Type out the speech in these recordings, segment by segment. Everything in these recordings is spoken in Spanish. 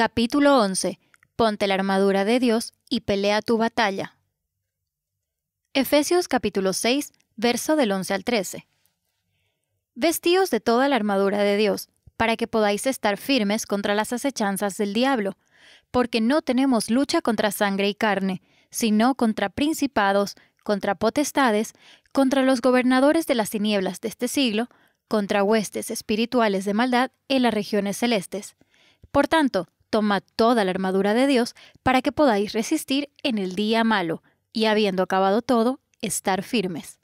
Capítulo 11. Ponte la armadura de Dios y pelea tu batalla. Efesios capítulo 6, verso del 11 al 13. Vestíos de toda la armadura de Dios, para que podáis estar firmes contra las acechanzas del diablo, porque no tenemos lucha contra sangre y carne, sino contra principados, contra potestades, contra los gobernadores de las tinieblas de este siglo, contra huestes espirituales de maldad en las regiones celestes. Por tanto, toma toda la armadura de Dios para que podáis resistir en el día malo, y habiendo acabado todo, estar firmes.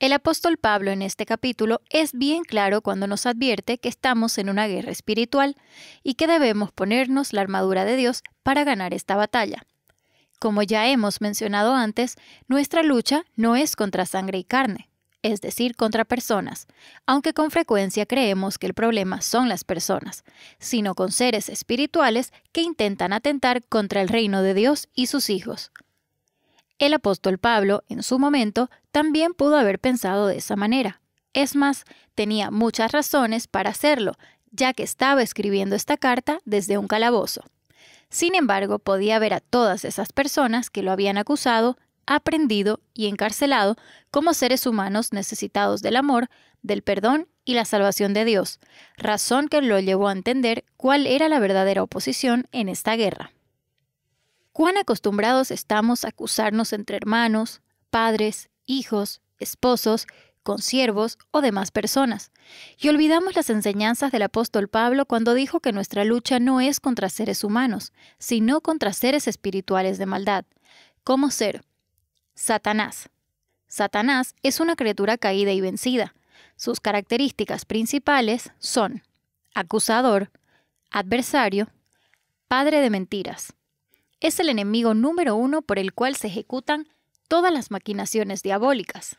El apóstol Pablo en este capítulo es bien claro cuando nos advierte que estamos en una guerra espiritual y que debemos ponernos la armadura de Dios para ganar esta batalla. Como ya hemos mencionado antes, nuestra lucha no es contra sangre y carne, es decir, contra personas, aunque con frecuencia creemos que el problema son las personas, sino con seres espirituales que intentan atentar contra el reino de Dios y sus hijos. El apóstol Pablo, en su momento, también pudo haber pensado de esa manera. Es más, tenía muchas razones para hacerlo, ya que estaba escribiendo esta carta desde un calabozo. Sin embargo, podía ver a todas esas personas que lo habían acusado aprendido y encarcelado como seres humanos necesitados del amor, del perdón y la salvación de Dios, razón que lo llevó a entender cuál era la verdadera oposición en esta guerra. Cuán acostumbrados estamos a acusarnos entre hermanos, padres, hijos, esposos, consiervos o demás personas. Y olvidamos las enseñanzas del apóstol Pablo cuando dijo que nuestra lucha no es contra seres humanos, sino contra seres espirituales de maldad. ¿Cómo ser? Satanás. Satanás es una criatura caída y vencida. Sus características principales son acusador, adversario, padre de mentiras. Es el enemigo número uno por el cual se ejecutan todas las maquinaciones diabólicas.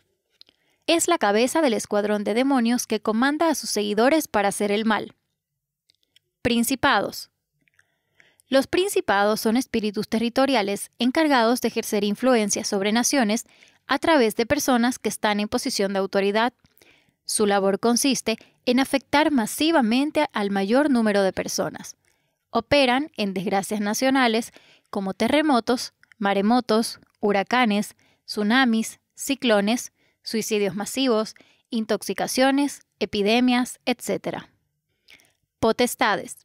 Es la cabeza del escuadrón de demonios que comanda a sus seguidores para hacer el mal. Principados, los principados son espíritus territoriales encargados de ejercer influencia sobre naciones a través de personas que están en posición de autoridad. Su labor consiste en afectar masivamente al mayor número de personas. Operan en desgracias nacionales como terremotos, maremotos, huracanes, tsunamis, ciclones, suicidios masivos, intoxicaciones, epidemias, etc. Potestades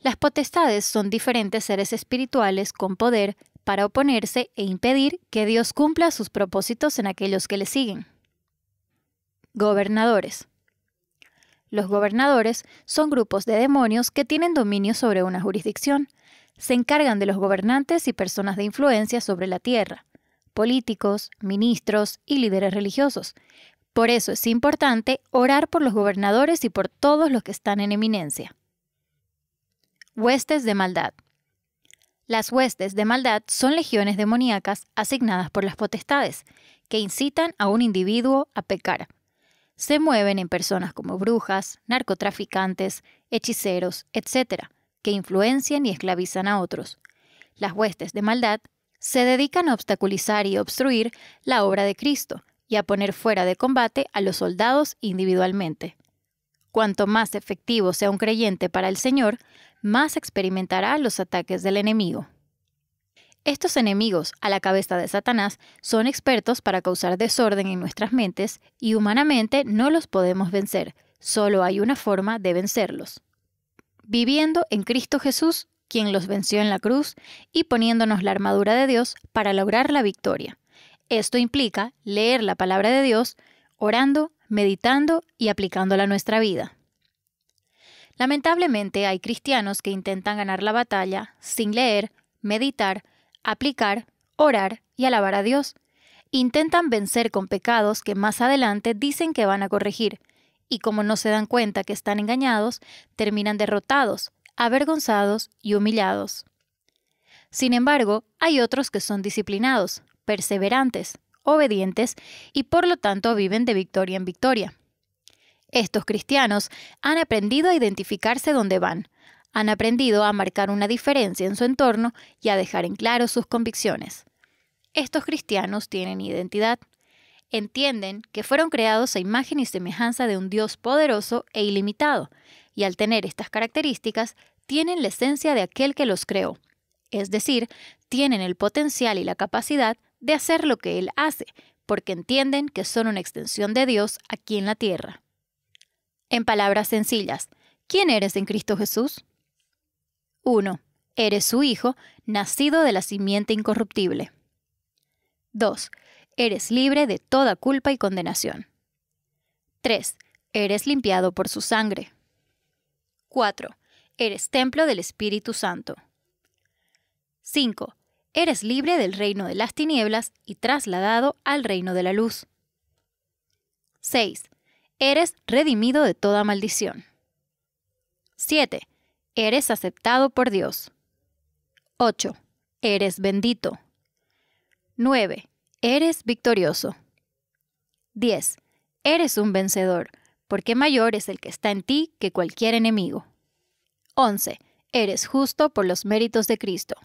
las potestades son diferentes seres espirituales con poder para oponerse e impedir que Dios cumpla sus propósitos en aquellos que le siguen. Gobernadores. Los gobernadores son grupos de demonios que tienen dominio sobre una jurisdicción. Se encargan de los gobernantes y personas de influencia sobre la tierra, políticos, ministros y líderes religiosos. Por eso es importante orar por los gobernadores y por todos los que están en eminencia. Huestes de maldad. Las huestes de maldad son legiones demoníacas asignadas por las potestades, que incitan a un individuo a pecar. Se mueven en personas como brujas, narcotraficantes, hechiceros, etc., que influencian y esclavizan a otros. Las huestes de maldad se dedican a obstaculizar y obstruir la obra de Cristo y a poner fuera de combate a los soldados individualmente. Cuanto más efectivo sea un creyente para el Señor, más experimentará los ataques del enemigo. Estos enemigos, a la cabeza de Satanás, son expertos para causar desorden en nuestras mentes y humanamente no los podemos vencer. Solo hay una forma de vencerlos. Viviendo en Cristo Jesús, quien los venció en la cruz, y poniéndonos la armadura de Dios para lograr la victoria. Esto implica leer la palabra de Dios, orando, meditando y aplicándola a nuestra vida. Lamentablemente hay cristianos que intentan ganar la batalla sin leer, meditar, aplicar, orar y alabar a Dios. Intentan vencer con pecados que más adelante dicen que van a corregir, y como no se dan cuenta que están engañados, terminan derrotados, avergonzados y humillados. Sin embargo, hay otros que son disciplinados, perseverantes, obedientes y por lo tanto viven de victoria en victoria. Estos cristianos han aprendido a identificarse donde van, han aprendido a marcar una diferencia en su entorno y a dejar en claro sus convicciones. Estos cristianos tienen identidad. Entienden que fueron creados a imagen y semejanza de un Dios poderoso e ilimitado, y al tener estas características, tienen la esencia de aquel que los creó. Es decir, tienen el potencial y la capacidad de hacer lo que Él hace, porque entienden que son una extensión de Dios aquí en la tierra. En palabras sencillas, ¿quién eres en Cristo Jesús? 1. Eres su Hijo, nacido de la simiente incorruptible. 2. Eres libre de toda culpa y condenación. 3. Eres limpiado por su sangre. 4. Eres templo del Espíritu Santo. 5. Eres libre del reino de las tinieblas y trasladado al reino de la luz. 6 eres redimido de toda maldición. 7. Eres aceptado por Dios. 8. Eres bendito. 9. Eres victorioso. 10. Eres un vencedor, porque mayor es el que está en ti que cualquier enemigo. 11. Eres justo por los méritos de Cristo.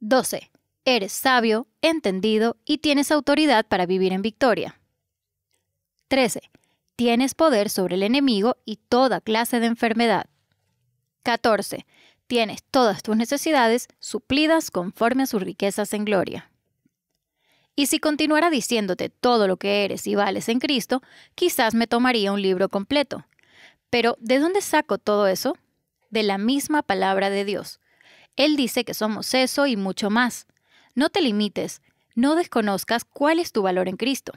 12. Eres sabio, entendido y tienes autoridad para vivir en victoria. 13. Tienes poder sobre el enemigo y toda clase de enfermedad. 14. Tienes todas tus necesidades suplidas conforme a sus riquezas en gloria. Y si continuara diciéndote todo lo que eres y vales en Cristo, quizás me tomaría un libro completo. Pero ¿de dónde saco todo eso? De la misma palabra de Dios. Él dice que somos eso y mucho más. No te limites, no desconozcas cuál es tu valor en Cristo.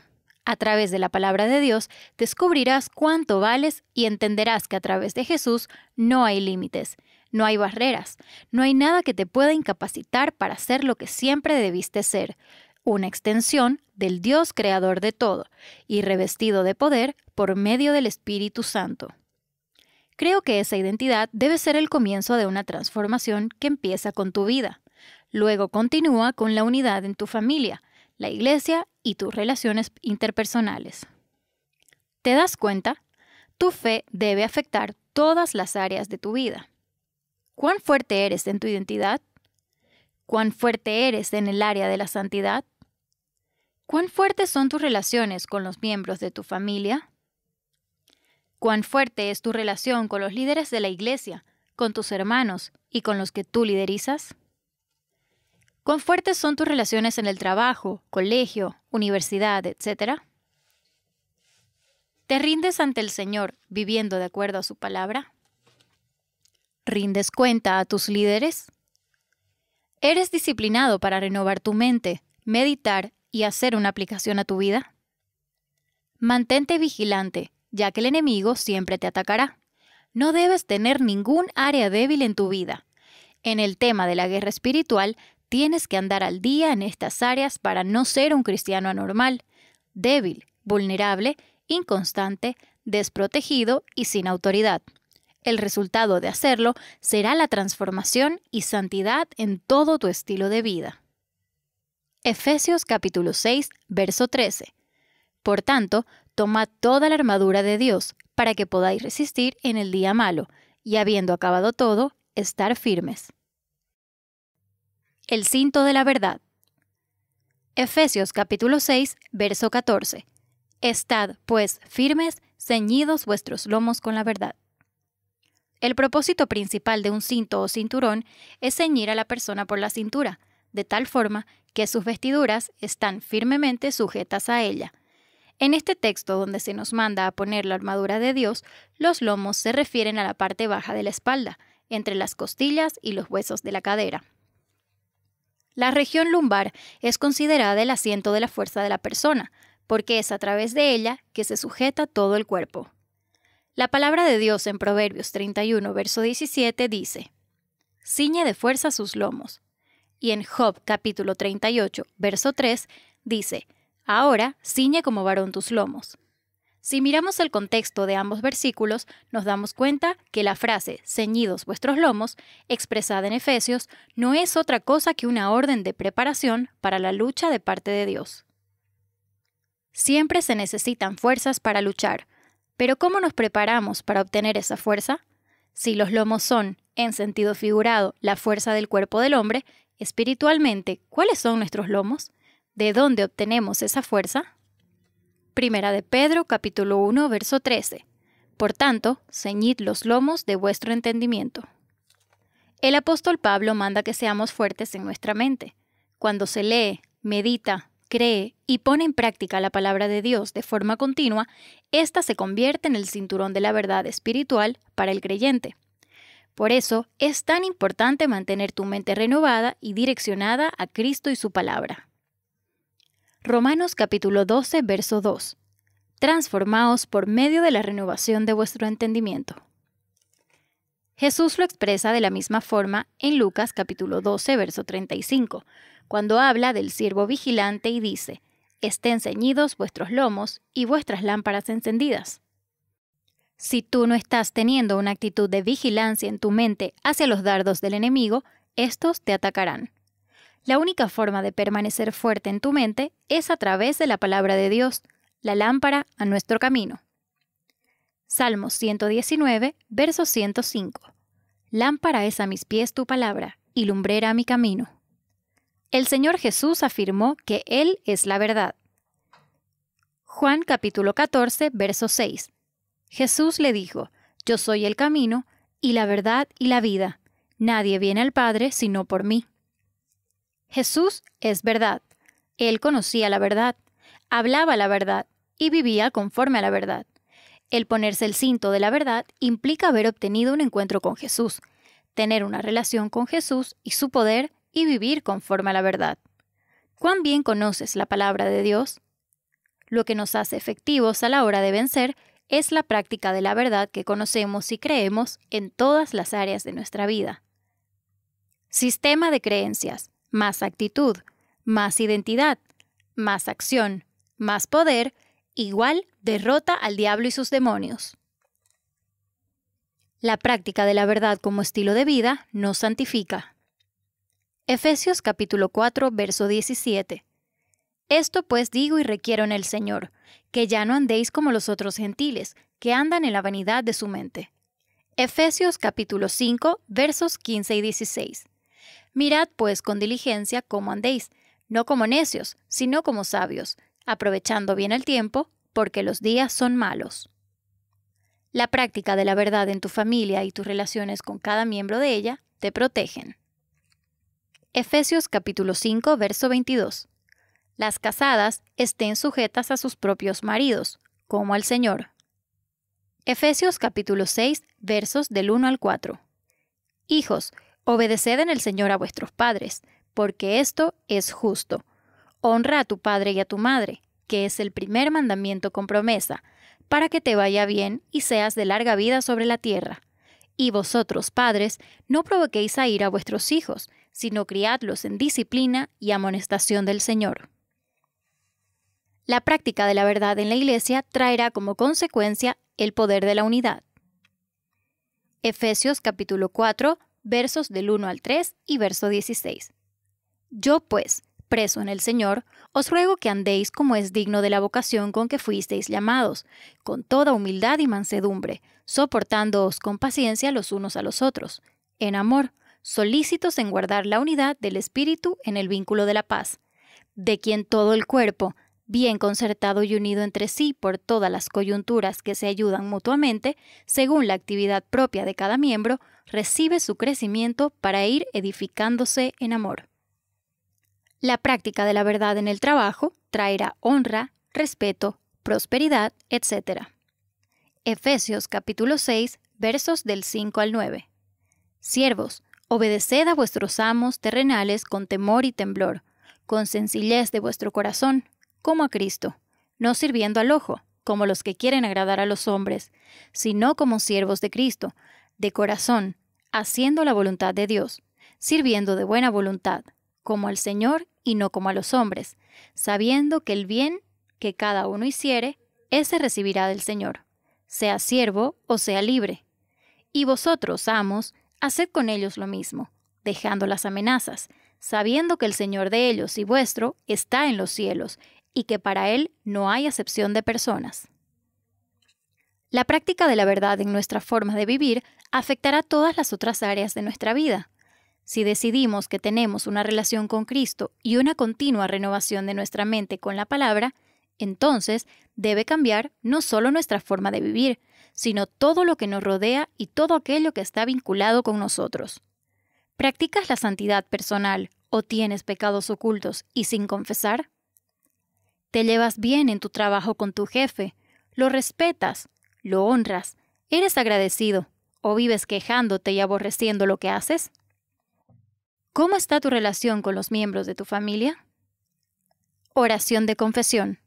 A través de la palabra de Dios descubrirás cuánto vales y entenderás que a través de Jesús no hay límites, no hay barreras, no hay nada que te pueda incapacitar para ser lo que siempre debiste ser, una extensión del Dios creador de todo y revestido de poder por medio del Espíritu Santo. Creo que esa identidad debe ser el comienzo de una transformación que empieza con tu vida. Luego continúa con la unidad en tu familia, la iglesia y tus relaciones interpersonales. ¿Te das cuenta? Tu fe debe afectar todas las áreas de tu vida. ¿Cuán fuerte eres en tu identidad? ¿Cuán fuerte eres en el área de la santidad? ¿Cuán fuertes son tus relaciones con los miembros de tu familia? ¿Cuán fuerte es tu relación con los líderes de la iglesia, con tus hermanos y con los que tú liderizas? ¿Cuán fuertes son tus relaciones en el trabajo, colegio, universidad, etcétera? ¿Te rindes ante el Señor viviendo de acuerdo a su palabra? ¿Rindes cuenta a tus líderes? ¿Eres disciplinado para renovar tu mente, meditar y hacer una aplicación a tu vida? Mantente vigilante, ya que el enemigo siempre te atacará. No debes tener ningún área débil en tu vida. En el tema de la guerra espiritual Tienes que andar al día en estas áreas para no ser un cristiano anormal, débil, vulnerable, inconstante, desprotegido y sin autoridad. El resultado de hacerlo será la transformación y santidad en todo tu estilo de vida. Efesios capítulo 6, verso 13. Por tanto, tomad toda la armadura de Dios para que podáis resistir en el día malo, y habiendo acabado todo, estar firmes. El cinto de la verdad. Efesios capítulo 6, verso 14. Estad, pues, firmes, ceñidos vuestros lomos con la verdad. El propósito principal de un cinto o cinturón es ceñir a la persona por la cintura, de tal forma que sus vestiduras están firmemente sujetas a ella. En este texto donde se nos manda a poner la armadura de Dios, los lomos se refieren a la parte baja de la espalda, entre las costillas y los huesos de la cadera. La región lumbar es considerada el asiento de la fuerza de la persona, porque es a través de ella que se sujeta todo el cuerpo. La palabra de Dios en Proverbios 31, verso 17 dice, Ciñe de fuerza sus lomos. Y en Job capítulo 38, verso 3 dice, Ahora ciñe como varón tus lomos. Si miramos el contexto de ambos versículos, nos damos cuenta que la frase ceñidos vuestros lomos, expresada en Efesios, no es otra cosa que una orden de preparación para la lucha de parte de Dios. Siempre se necesitan fuerzas para luchar, pero ¿cómo nos preparamos para obtener esa fuerza? Si los lomos son, en sentido figurado, la fuerza del cuerpo del hombre, espiritualmente, ¿cuáles son nuestros lomos? ¿De dónde obtenemos esa fuerza? Primera de Pedro capítulo 1 verso 13. Por tanto, ceñid los lomos de vuestro entendimiento. El apóstol Pablo manda que seamos fuertes en nuestra mente. Cuando se lee, medita, cree y pone en práctica la palabra de Dios de forma continua, ésta se convierte en el cinturón de la verdad espiritual para el creyente. Por eso es tan importante mantener tu mente renovada y direccionada a Cristo y su palabra. Romanos capítulo 12, verso 2. Transformaos por medio de la renovación de vuestro entendimiento. Jesús lo expresa de la misma forma en Lucas capítulo 12, verso 35, cuando habla del siervo vigilante y dice, estén ceñidos vuestros lomos y vuestras lámparas encendidas. Si tú no estás teniendo una actitud de vigilancia en tu mente hacia los dardos del enemigo, estos te atacarán. La única forma de permanecer fuerte en tu mente es a través de la palabra de Dios, la lámpara a nuestro camino. Salmos 119, verso 105. Lámpara es a mis pies tu palabra, y lumbrera a mi camino. El Señor Jesús afirmó que Él es la verdad. Juan capítulo 14, verso 6. Jesús le dijo, Yo soy el camino, y la verdad y la vida. Nadie viene al Padre sino por mí. Jesús es verdad. Él conocía la verdad, hablaba la verdad y vivía conforme a la verdad. El ponerse el cinto de la verdad implica haber obtenido un encuentro con Jesús, tener una relación con Jesús y su poder y vivir conforme a la verdad. ¿Cuán bien conoces la palabra de Dios? Lo que nos hace efectivos a la hora de vencer es la práctica de la verdad que conocemos y creemos en todas las áreas de nuestra vida. Sistema de creencias más actitud, más identidad, más acción, más poder, igual derrota al diablo y sus demonios. La práctica de la verdad como estilo de vida nos santifica. Efesios capítulo 4, verso 17. Esto pues digo y requiero en el Señor, que ya no andéis como los otros gentiles, que andan en la vanidad de su mente. Efesios capítulo 5, versos 15 y 16. Mirad pues con diligencia cómo andéis, no como necios, sino como sabios, aprovechando bien el tiempo, porque los días son malos. La práctica de la verdad en tu familia y tus relaciones con cada miembro de ella te protegen. Efesios capítulo 5, verso 22. Las casadas estén sujetas a sus propios maridos, como al Señor. Efesios capítulo 6, versos del 1 al 4. Hijos, Obedeced en el Señor a vuestros padres, porque esto es justo. Honra a tu padre y a tu madre, que es el primer mandamiento con promesa, para que te vaya bien y seas de larga vida sobre la tierra. Y vosotros, padres, no provoquéis a ir a vuestros hijos, sino criadlos en disciplina y amonestación del Señor. La práctica de la verdad en la Iglesia traerá como consecuencia el poder de la unidad. Efesios capítulo 4, versos del 1 al 3 y verso 16. Yo pues, preso en el Señor, os ruego que andéis como es digno de la vocación con que fuisteis llamados, con toda humildad y mansedumbre, soportándoos con paciencia los unos a los otros, en amor, solícitos en guardar la unidad del Espíritu en el vínculo de la paz, de quien todo el cuerpo, bien concertado y unido entre sí por todas las coyunturas que se ayudan mutuamente, según la actividad propia de cada miembro, recibe su crecimiento para ir edificándose en amor. La práctica de la verdad en el trabajo traerá honra, respeto, prosperidad, etc. Efesios capítulo 6, versos del 5 al 9. Siervos, obedeced a vuestros amos terrenales con temor y temblor, con sencillez de vuestro corazón, como a Cristo, no sirviendo al ojo, como los que quieren agradar a los hombres, sino como siervos de Cristo, de corazón, haciendo la voluntad de Dios, sirviendo de buena voluntad, como al Señor y no como a los hombres, sabiendo que el bien que cada uno hiciere, ese recibirá del Señor, sea siervo o sea libre. Y vosotros, amos, haced con ellos lo mismo, dejando las amenazas, sabiendo que el Señor de ellos y vuestro está en los cielos, y que para Él no hay acepción de personas. La práctica de la verdad en nuestra forma de vivir afectará todas las otras áreas de nuestra vida. Si decidimos que tenemos una relación con Cristo y una continua renovación de nuestra mente con la palabra, entonces debe cambiar no solo nuestra forma de vivir, sino todo lo que nos rodea y todo aquello que está vinculado con nosotros. ¿Practicas la santidad personal o tienes pecados ocultos y sin confesar? ¿Te llevas bien en tu trabajo con tu jefe? ¿Lo respetas? ¿Lo honras? ¿Eres agradecido? ¿O vives quejándote y aborreciendo lo que haces? ¿Cómo está tu relación con los miembros de tu familia? Oración de confesión.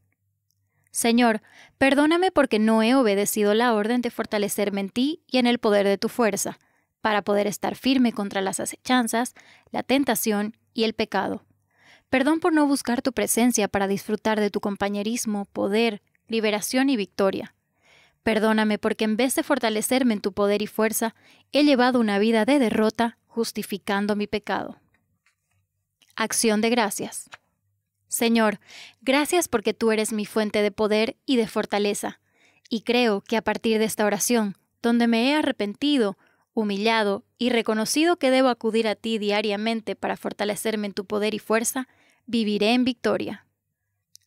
Señor, perdóname porque no he obedecido la orden de fortalecerme en ti y en el poder de tu fuerza, para poder estar firme contra las acechanzas, la tentación y el pecado. Perdón por no buscar tu presencia para disfrutar de tu compañerismo, poder, liberación y victoria. Perdóname porque en vez de fortalecerme en tu poder y fuerza, he llevado una vida de derrota justificando mi pecado. Acción de gracias. Señor, gracias porque tú eres mi fuente de poder y de fortaleza, y creo que a partir de esta oración, donde me he arrepentido, humillado y reconocido que debo acudir a ti diariamente para fortalecerme en tu poder y fuerza, viviré en victoria.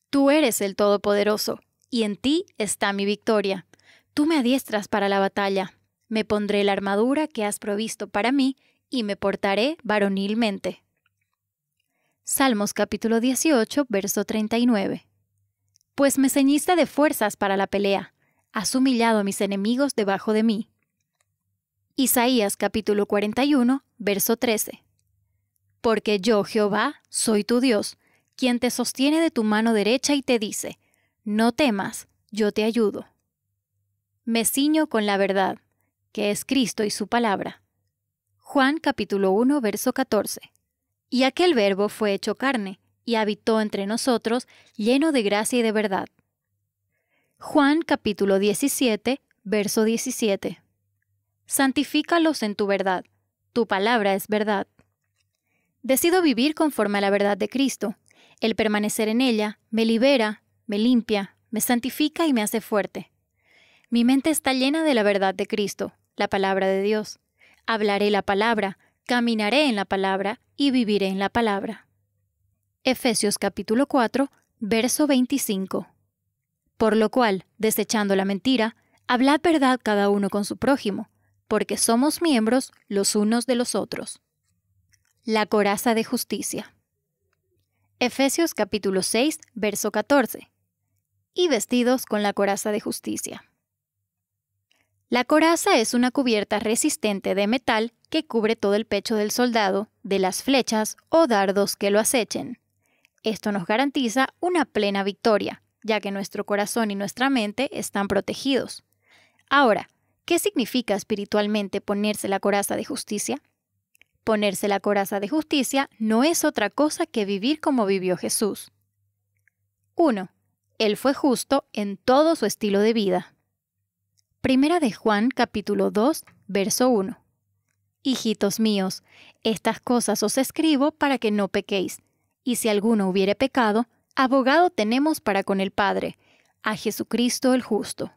Tú eres el Todopoderoso, y en ti está mi victoria. Tú me adiestras para la batalla, me pondré la armadura que has provisto para mí y me portaré varonilmente. Salmos capítulo 18, verso 39. Pues me ceñiste de fuerzas para la pelea, has humillado a mis enemigos debajo de mí. Isaías capítulo 41, verso 13. Porque yo, Jehová, soy tu Dios, quien te sostiene de tu mano derecha y te dice, no temas, yo te ayudo. Me ciño con la verdad, que es Cristo y su palabra. Juan capítulo 1, verso 14. Y aquel verbo fue hecho carne, y habitó entre nosotros, lleno de gracia y de verdad. Juan capítulo 17, verso 17. Santifícalos en tu verdad, tu palabra es verdad. Decido vivir conforme a la verdad de Cristo. El permanecer en ella me libera, me limpia, me santifica y me hace fuerte. Mi mente está llena de la verdad de Cristo, la palabra de Dios. Hablaré la palabra, caminaré en la palabra y viviré en la palabra. Efesios capítulo 4, verso 25. Por lo cual, desechando la mentira, hablad verdad cada uno con su prójimo, porque somos miembros los unos de los otros. La coraza de justicia. Efesios capítulo 6, verso 14. Y vestidos con la coraza de justicia. La coraza es una cubierta resistente de metal que cubre todo el pecho del soldado de las flechas o dardos que lo acechen. Esto nos garantiza una plena victoria, ya que nuestro corazón y nuestra mente están protegidos. Ahora, ¿qué significa espiritualmente ponerse la coraza de justicia? Ponerse la coraza de justicia no es otra cosa que vivir como vivió Jesús. 1. Él fue justo en todo su estilo de vida. Primera de Juan capítulo 2, verso 1. Hijitos míos, estas cosas os escribo para que no pequéis. Y si alguno hubiere pecado, abogado tenemos para con el Padre, a Jesucristo el justo.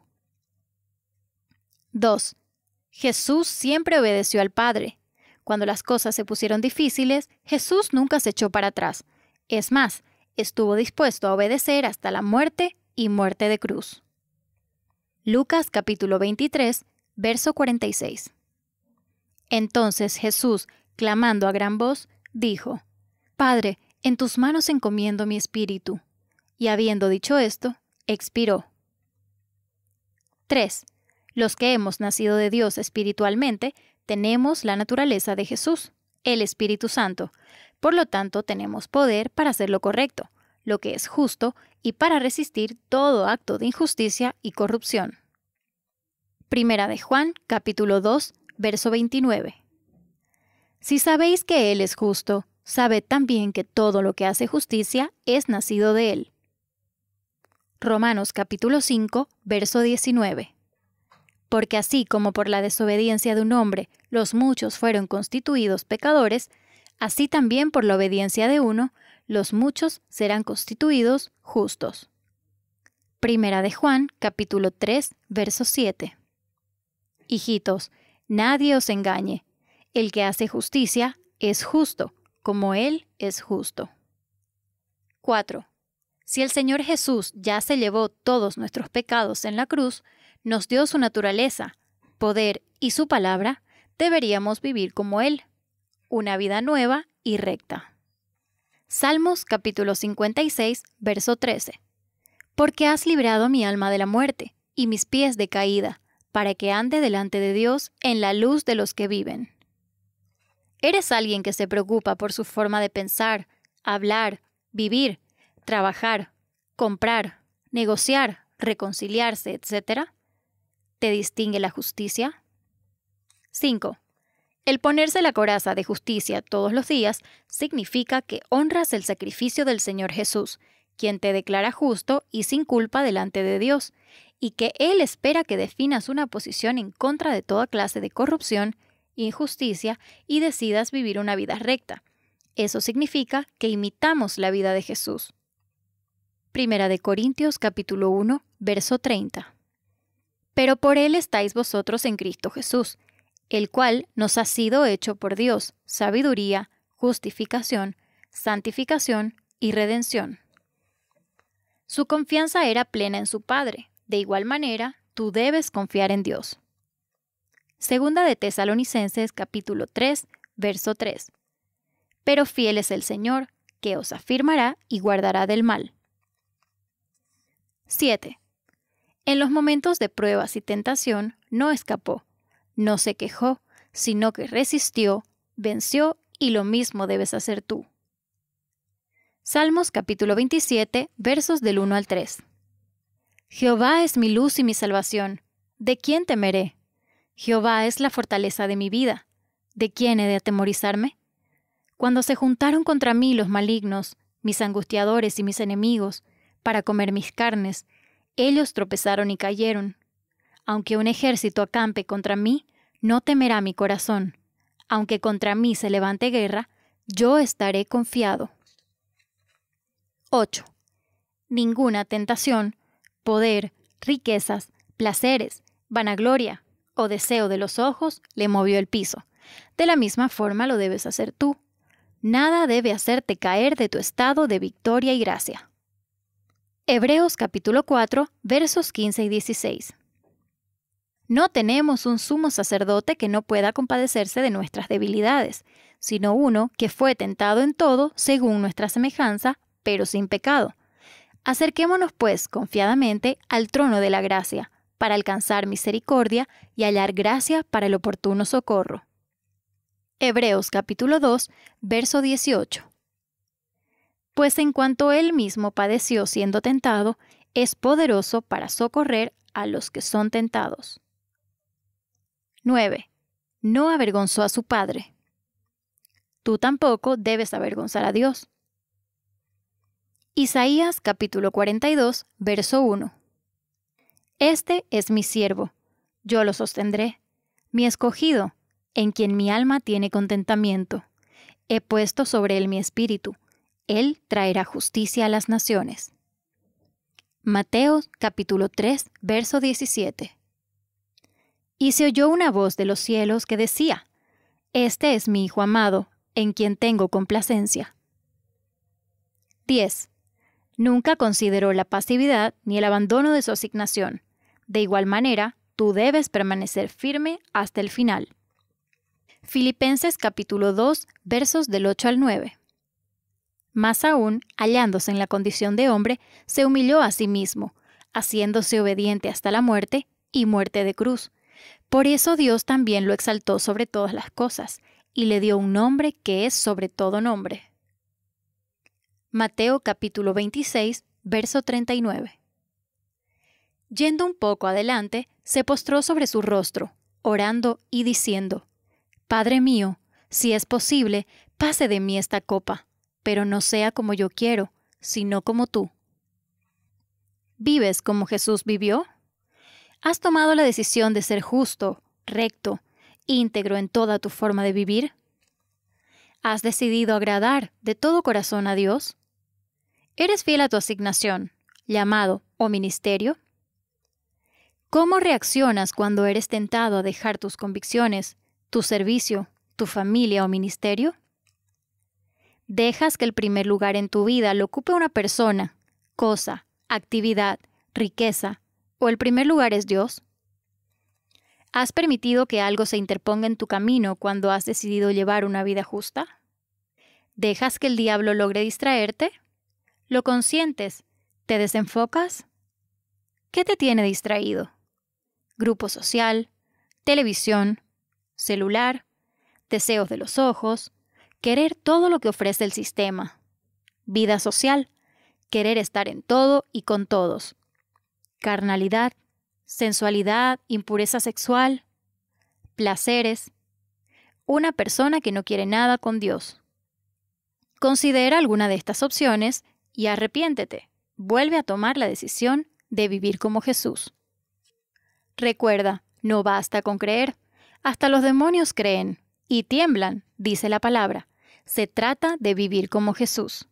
2. Jesús siempre obedeció al Padre. Cuando las cosas se pusieron difíciles, Jesús nunca se echó para atrás. Es más, estuvo dispuesto a obedecer hasta la muerte y muerte de cruz. Lucas capítulo 23, verso 46. Entonces Jesús, clamando a gran voz, dijo, Padre, en tus manos encomiendo mi espíritu. Y habiendo dicho esto, expiró. 3. Los que hemos nacido de Dios espiritualmente, tenemos la naturaleza de Jesús, el Espíritu Santo. Por lo tanto, tenemos poder para hacer lo correcto lo que es justo y para resistir todo acto de injusticia y corrupción. Primera de Juan, capítulo 2, verso 29. Si sabéis que Él es justo, sabed también que todo lo que hace justicia es nacido de Él. Romanos capítulo 5, verso 19. Porque así como por la desobediencia de un hombre los muchos fueron constituidos pecadores, así también por la obediencia de uno los muchos serán constituidos justos. Primera de Juan, capítulo 3, verso 7. Hijitos, nadie os engañe. El que hace justicia es justo, como Él es justo. 4. Si el Señor Jesús ya se llevó todos nuestros pecados en la cruz, nos dio su naturaleza, poder y su palabra, deberíamos vivir como Él, una vida nueva y recta. Salmos capítulo 56, verso 13. Porque has librado mi alma de la muerte y mis pies de caída, para que ande delante de Dios en la luz de los que viven. ¿Eres alguien que se preocupa por su forma de pensar, hablar, vivir, trabajar, comprar, negociar, reconciliarse, etcétera? ¿Te distingue la justicia? 5. El ponerse la coraza de justicia todos los días significa que honras el sacrificio del Señor Jesús, quien te declara justo y sin culpa delante de Dios, y que Él espera que definas una posición en contra de toda clase de corrupción, injusticia y decidas vivir una vida recta. Eso significa que imitamos la vida de Jesús. Primera de Corintios capítulo 1, verso 30. Pero por Él estáis vosotros en Cristo Jesús el cual nos ha sido hecho por Dios, sabiduría, justificación, santificación y redención. Su confianza era plena en su Padre. De igual manera, tú debes confiar en Dios. Segunda de Tesalonicenses capítulo 3, verso 3. Pero fiel es el Señor, que os afirmará y guardará del mal. 7. En los momentos de pruebas y tentación no escapó, no se quejó, sino que resistió, venció y lo mismo debes hacer tú. Salmos capítulo 27, versos del 1 al 3. Jehová es mi luz y mi salvación. ¿De quién temeré? Jehová es la fortaleza de mi vida. ¿De quién he de atemorizarme? Cuando se juntaron contra mí los malignos, mis angustiadores y mis enemigos, para comer mis carnes, ellos tropezaron y cayeron. Aunque un ejército acampe contra mí, no temerá mi corazón. Aunque contra mí se levante guerra, yo estaré confiado. 8. Ninguna tentación, poder, riquezas, placeres, vanagloria o deseo de los ojos le movió el piso. De la misma forma lo debes hacer tú. Nada debe hacerte caer de tu estado de victoria y gracia. Hebreos capítulo 4, versos 15 y 16. No tenemos un sumo sacerdote que no pueda compadecerse de nuestras debilidades, sino uno que fue tentado en todo según nuestra semejanza, pero sin pecado. Acerquémonos, pues, confiadamente al trono de la gracia, para alcanzar misericordia y hallar gracia para el oportuno socorro. Hebreos capítulo 2, verso 18. Pues en cuanto él mismo padeció siendo tentado, es poderoso para socorrer a los que son tentados. 9. No avergonzó a su Padre. Tú tampoco debes avergonzar a Dios. Isaías capítulo 42, verso 1. Este es mi siervo, yo lo sostendré, mi escogido, en quien mi alma tiene contentamiento. He puesto sobre él mi espíritu, él traerá justicia a las naciones. Mateo capítulo 3, verso 17. Y se oyó una voz de los cielos que decía, Este es mi Hijo amado, en quien tengo complacencia. 10. Nunca consideró la pasividad ni el abandono de su asignación. De igual manera, tú debes permanecer firme hasta el final. Filipenses capítulo 2, versos del 8 al 9. Más aún, hallándose en la condición de hombre, se humilló a sí mismo, haciéndose obediente hasta la muerte y muerte de cruz por eso Dios también lo exaltó sobre todas las cosas y le dio un nombre que es sobre todo nombre. Mateo capítulo 26, verso 39. Yendo un poco adelante, se postró sobre su rostro, orando y diciendo, Padre mío, si es posible, pase de mí esta copa, pero no sea como yo quiero, sino como tú. ¿Vives como Jesús vivió? ¿Has tomado la decisión de ser justo, recto, íntegro en toda tu forma de vivir? ¿Has decidido agradar de todo corazón a Dios? ¿Eres fiel a tu asignación, llamado o ministerio? ¿Cómo reaccionas cuando eres tentado a dejar tus convicciones, tu servicio, tu familia o ministerio? ¿Dejas que el primer lugar en tu vida lo ocupe una persona, cosa, actividad, riqueza, o el primer lugar es Dios? ¿Has permitido que algo se interponga en tu camino cuando has decidido llevar una vida justa? ¿Dejas que el diablo logre distraerte? ¿Lo consientes? ¿Te desenfocas? ¿Qué te tiene distraído? Grupo social, televisión, celular, deseos de los ojos, querer todo lo que ofrece el sistema. Vida social, querer estar en todo y con todos, carnalidad, sensualidad, impureza sexual, placeres, una persona que no quiere nada con Dios. Considera alguna de estas opciones y arrepiéntete. Vuelve a tomar la decisión de vivir como Jesús. Recuerda, no basta con creer. Hasta los demonios creen y tiemblan, dice la palabra. Se trata de vivir como Jesús.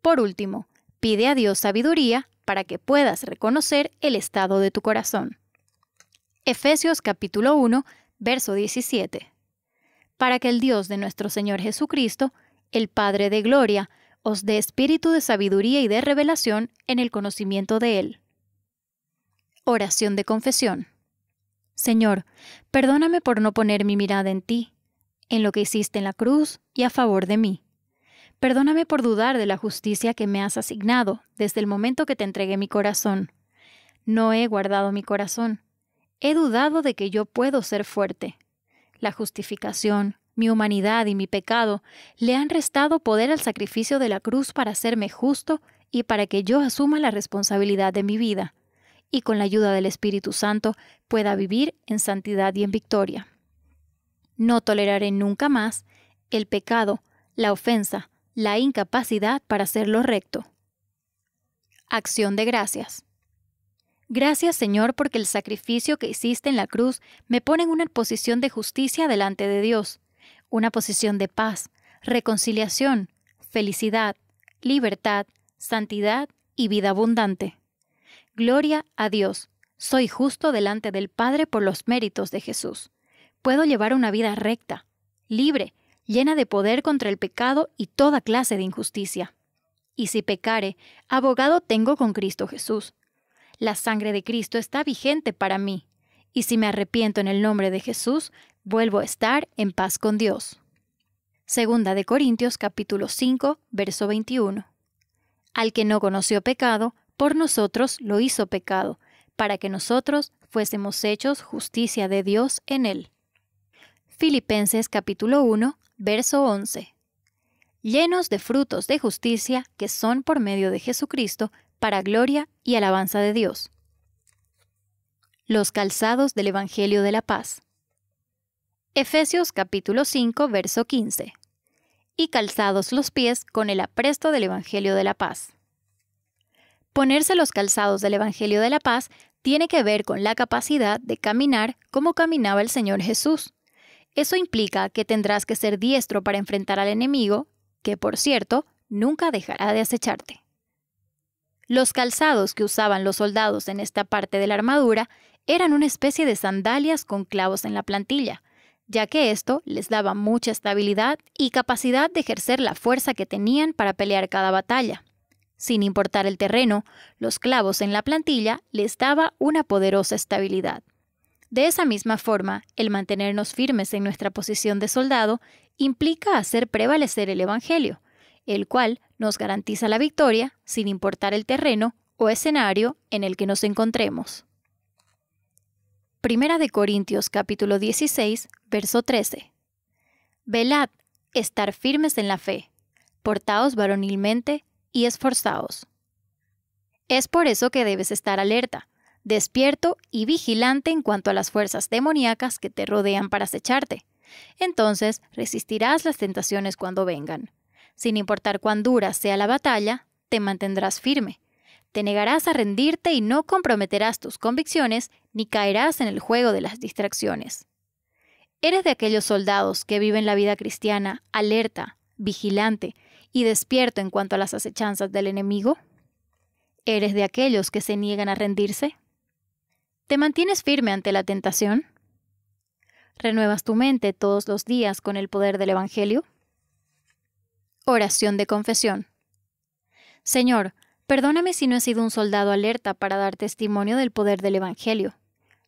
Por último, pide a Dios sabiduría para que puedas reconocer el estado de tu corazón. Efesios capítulo 1, verso 17. Para que el Dios de nuestro Señor Jesucristo, el Padre de Gloria, os dé espíritu de sabiduría y de revelación en el conocimiento de Él. Oración de confesión. Señor, perdóname por no poner mi mirada en ti, en lo que hiciste en la cruz y a favor de mí. Perdóname por dudar de la justicia que me has asignado desde el momento que te entregué mi corazón. No he guardado mi corazón. He dudado de que yo puedo ser fuerte. La justificación, mi humanidad y mi pecado le han restado poder al sacrificio de la cruz para hacerme justo y para que yo asuma la responsabilidad de mi vida, y con la ayuda del Espíritu Santo pueda vivir en santidad y en victoria. No toleraré nunca más el pecado, la ofensa, la incapacidad para hacer lo recto. Acción de gracias. Gracias Señor porque el sacrificio que hiciste en la cruz me pone en una posición de justicia delante de Dios, una posición de paz, reconciliación, felicidad, libertad, santidad y vida abundante. Gloria a Dios, soy justo delante del Padre por los méritos de Jesús. Puedo llevar una vida recta, libre, llena de poder contra el pecado y toda clase de injusticia. Y si pecare, abogado tengo con Cristo Jesús. La sangre de Cristo está vigente para mí, y si me arrepiento en el nombre de Jesús, vuelvo a estar en paz con Dios. Segunda de Corintios capítulo 5, verso 21. Al que no conoció pecado, por nosotros lo hizo pecado, para que nosotros fuésemos hechos justicia de Dios en él. Filipenses capítulo 1, verso 11. Llenos de frutos de justicia que son por medio de Jesucristo para gloria y alabanza de Dios. Los calzados del Evangelio de la Paz. Efesios capítulo 5, verso 15. Y calzados los pies con el apresto del Evangelio de la Paz. Ponerse los calzados del Evangelio de la Paz tiene que ver con la capacidad de caminar como caminaba el Señor Jesús. Eso implica que tendrás que ser diestro para enfrentar al enemigo, que por cierto, nunca dejará de acecharte. Los calzados que usaban los soldados en esta parte de la armadura eran una especie de sandalias con clavos en la plantilla, ya que esto les daba mucha estabilidad y capacidad de ejercer la fuerza que tenían para pelear cada batalla. Sin importar el terreno, los clavos en la plantilla les daba una poderosa estabilidad. De esa misma forma, el mantenernos firmes en nuestra posición de soldado implica hacer prevalecer el Evangelio, el cual nos garantiza la victoria sin importar el terreno o escenario en el que nos encontremos. Primera de Corintios capítulo 16, verso 13. Velad, estar firmes en la fe, portaos varonilmente y esforzaos. Es por eso que debes estar alerta, despierto y vigilante en cuanto a las fuerzas demoníacas que te rodean para acecharte. Entonces resistirás las tentaciones cuando vengan. Sin importar cuán dura sea la batalla, te mantendrás firme. Te negarás a rendirte y no comprometerás tus convicciones ni caerás en el juego de las distracciones. ¿Eres de aquellos soldados que viven la vida cristiana alerta, vigilante y despierto en cuanto a las acechanzas del enemigo? ¿Eres de aquellos que se niegan a rendirse? ¿Te mantienes firme ante la tentación? ¿Renuevas tu mente todos los días con el poder del Evangelio? Oración de confesión. Señor, perdóname si no he sido un soldado alerta para dar testimonio del poder del Evangelio.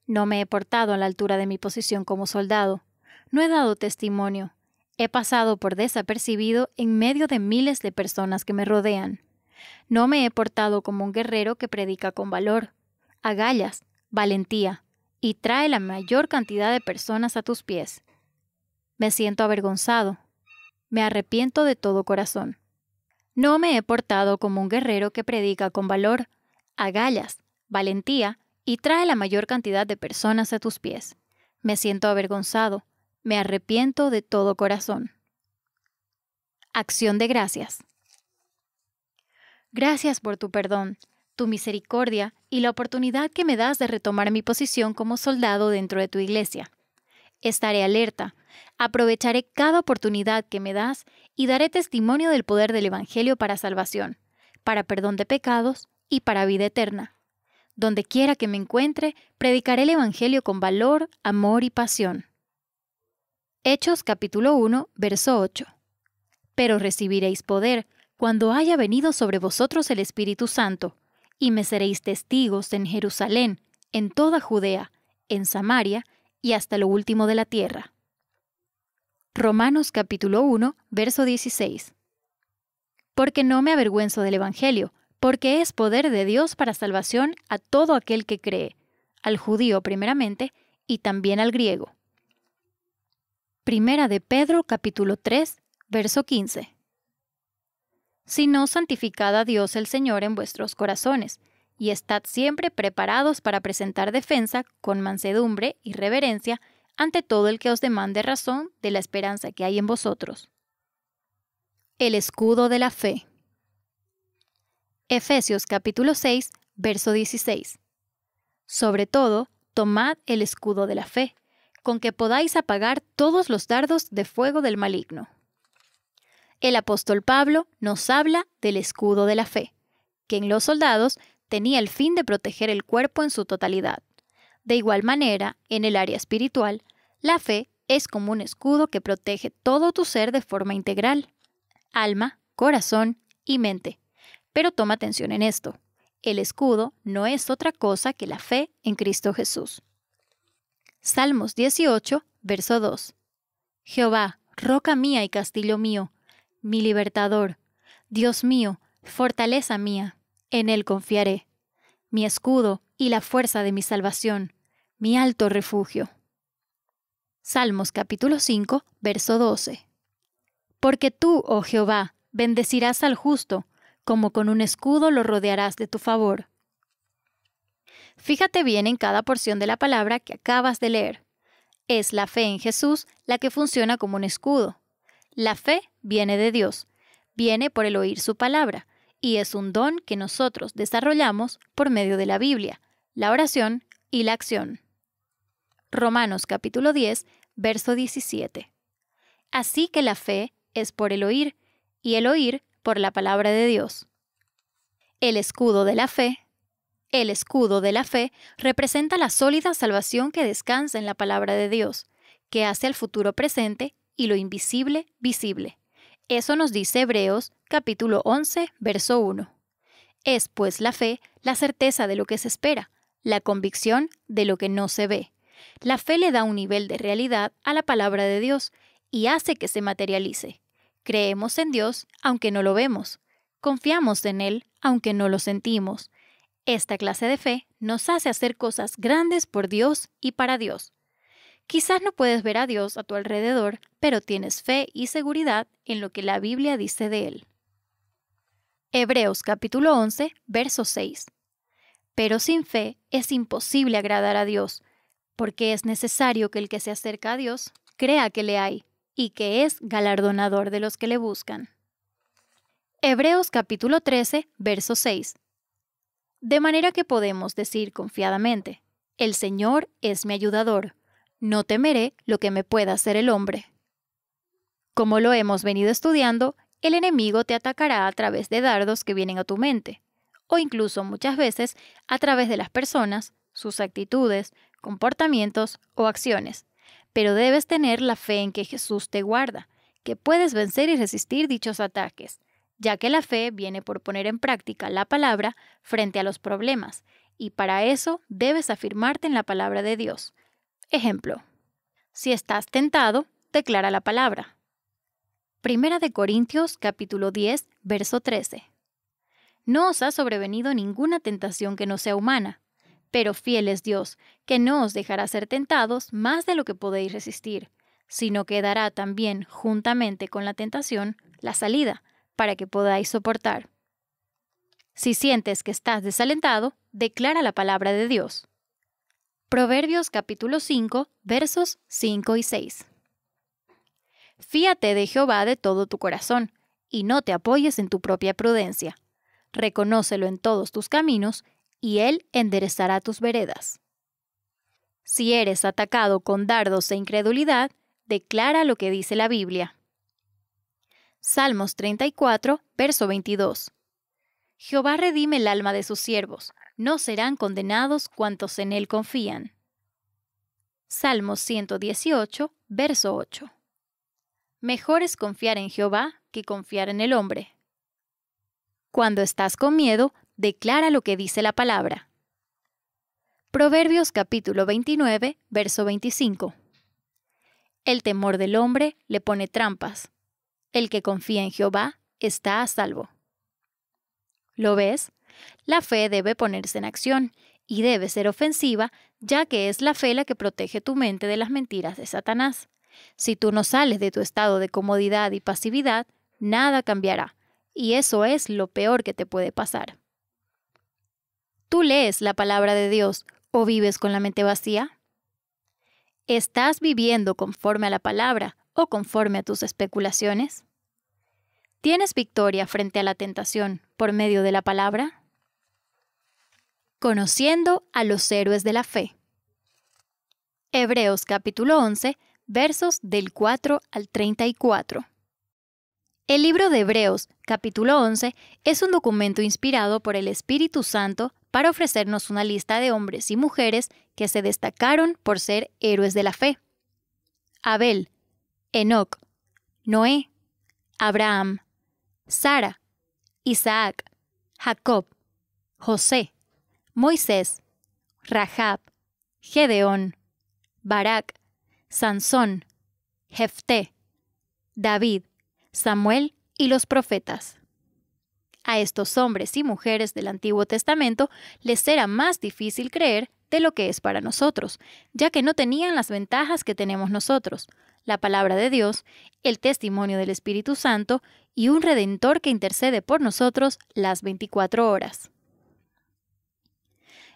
No me he portado a la altura de mi posición como soldado. No he dado testimonio. He pasado por desapercibido en medio de miles de personas que me rodean. No me he portado como un guerrero que predica con valor, agallas, valentía y trae la mayor cantidad de personas a tus pies. Me siento avergonzado. Me arrepiento de todo corazón. No me he portado como un guerrero que predica con valor, agallas, valentía y trae la mayor cantidad de personas a tus pies. Me siento avergonzado. Me arrepiento de todo corazón. Acción de gracias. Gracias por tu perdón tu misericordia y la oportunidad que me das de retomar mi posición como soldado dentro de tu iglesia. Estaré alerta, aprovecharé cada oportunidad que me das y daré testimonio del poder del Evangelio para salvación, para perdón de pecados y para vida eterna. Donde quiera que me encuentre, predicaré el Evangelio con valor, amor y pasión. Hechos capítulo 1, verso 8. Pero recibiréis poder cuando haya venido sobre vosotros el Espíritu Santo y me seréis testigos en Jerusalén, en toda Judea, en Samaria y hasta lo último de la tierra. Romanos capítulo 1, verso 16. Porque no me avergüenzo del Evangelio, porque es poder de Dios para salvación a todo aquel que cree, al judío primeramente y también al griego. Primera de Pedro capítulo 3, verso 15 sino santificad a Dios el Señor en vuestros corazones, y estad siempre preparados para presentar defensa con mansedumbre y reverencia ante todo el que os demande razón de la esperanza que hay en vosotros. El escudo de la fe. Efesios capítulo 6, verso 16. Sobre todo, tomad el escudo de la fe, con que podáis apagar todos los dardos de fuego del maligno el apóstol Pablo nos habla del escudo de la fe, que en los soldados tenía el fin de proteger el cuerpo en su totalidad. De igual manera, en el área espiritual, la fe es como un escudo que protege todo tu ser de forma integral, alma, corazón y mente. Pero toma atención en esto. El escudo no es otra cosa que la fe en Cristo Jesús. Salmos 18, verso 2. Jehová, roca mía y castillo mío, mi libertador. Dios mío, fortaleza mía, en Él confiaré, mi escudo y la fuerza de mi salvación, mi alto refugio. Salmos capítulo 5, verso 12. Porque tú, oh Jehová, bendecirás al justo, como con un escudo lo rodearás de tu favor. Fíjate bien en cada porción de la palabra que acabas de leer. Es la fe en Jesús la que funciona como un escudo. La fe viene de Dios, viene por el oír su palabra, y es un don que nosotros desarrollamos por medio de la Biblia, la oración y la acción. Romanos capítulo 10, verso 17. Así que la fe es por el oír, y el oír por la palabra de Dios. El escudo de la fe. El escudo de la fe representa la sólida salvación que descansa en la palabra de Dios, que hace al futuro presente y lo invisible visible. Eso nos dice Hebreos capítulo 11, verso 1. Es pues la fe la certeza de lo que se espera, la convicción de lo que no se ve. La fe le da un nivel de realidad a la palabra de Dios y hace que se materialice. Creemos en Dios aunque no lo vemos. Confiamos en Él aunque no lo sentimos. Esta clase de fe nos hace hacer cosas grandes por Dios y para Dios. Quizás no puedes ver a Dios a tu alrededor, pero tienes fe y seguridad en lo que la Biblia dice de Él. Hebreos capítulo 11, verso 6. Pero sin fe es imposible agradar a Dios, porque es necesario que el que se acerca a Dios crea que le hay, y que es galardonador de los que le buscan. Hebreos capítulo 13, verso 6. De manera que podemos decir confiadamente, El Señor es mi ayudador no temeré lo que me pueda hacer el hombre. Como lo hemos venido estudiando, el enemigo te atacará a través de dardos que vienen a tu mente, o incluso muchas veces a través de las personas, sus actitudes, comportamientos o acciones. Pero debes tener la fe en que Jesús te guarda, que puedes vencer y resistir dichos ataques, ya que la fe viene por poner en práctica la palabra frente a los problemas, y para eso debes afirmarte en la palabra de Dios, Ejemplo. Si estás tentado, declara la palabra. Primera de Corintios capítulo 10, verso 13. No os ha sobrevenido ninguna tentación que no sea humana, pero fiel es Dios, que no os dejará ser tentados más de lo que podéis resistir, sino que dará también, juntamente con la tentación, la salida, para que podáis soportar. Si sientes que estás desalentado, declara la palabra de Dios. Proverbios capítulo 5, versos 5 y 6. Fíate de Jehová de todo tu corazón, y no te apoyes en tu propia prudencia. Reconócelo en todos tus caminos, y Él enderezará tus veredas. Si eres atacado con dardos e incredulidad, declara lo que dice la Biblia. Salmos 34, verso 22. Jehová redime el alma de sus siervos, no serán condenados cuantos en él confían. Salmo 118, verso 8. Mejor es confiar en Jehová que confiar en el hombre. Cuando estás con miedo, declara lo que dice la palabra. Proverbios capítulo 29, verso 25. El temor del hombre le pone trampas. El que confía en Jehová está a salvo. ¿Lo ves? La fe debe ponerse en acción y debe ser ofensiva, ya que es la fe la que protege tu mente de las mentiras de Satanás. Si tú no sales de tu estado de comodidad y pasividad, nada cambiará, y eso es lo peor que te puede pasar. ¿Tú lees la palabra de Dios o vives con la mente vacía? ¿Estás viviendo conforme a la palabra o conforme a tus especulaciones? ¿Tienes victoria frente a la tentación por medio de la palabra? Conociendo a los héroes de la fe. Hebreos capítulo 11, versos del 4 al 34. El libro de Hebreos, capítulo 11, es un documento inspirado por el Espíritu Santo para ofrecernos una lista de hombres y mujeres que se destacaron por ser héroes de la fe. Abel, Enoc, Noé, Abraham, Sara, Isaac, Jacob, José, Moisés, Rahab, Gedeón, Barak, Sansón, Jefté, David, Samuel y los profetas. A estos hombres y mujeres del Antiguo Testamento les era más difícil creer de lo que es para nosotros, ya que no tenían las ventajas que tenemos nosotros, la palabra de Dios, el testimonio del Espíritu Santo y un Redentor que intercede por nosotros las 24 horas.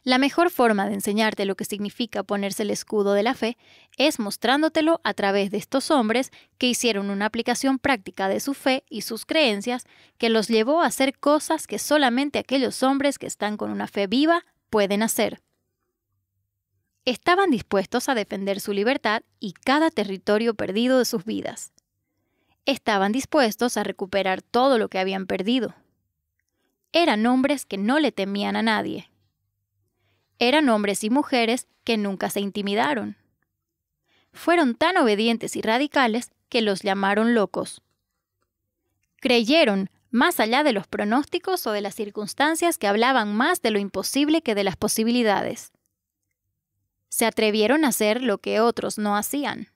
La mejor forma de enseñarte lo que significa ponerse el escudo de la fe es mostrándotelo a través de estos hombres que hicieron una aplicación práctica de su fe y sus creencias que los llevó a hacer cosas que solamente aquellos hombres que están con una fe viva pueden hacer estaban dispuestos a defender su libertad y cada territorio perdido de sus vidas. Estaban dispuestos a recuperar todo lo que habían perdido. Eran hombres que no le temían a nadie. Eran hombres y mujeres que nunca se intimidaron. Fueron tan obedientes y radicales que los llamaron locos. Creyeron más allá de los pronósticos o de las circunstancias que hablaban más de lo imposible que de las posibilidades se atrevieron a hacer lo que otros no hacían.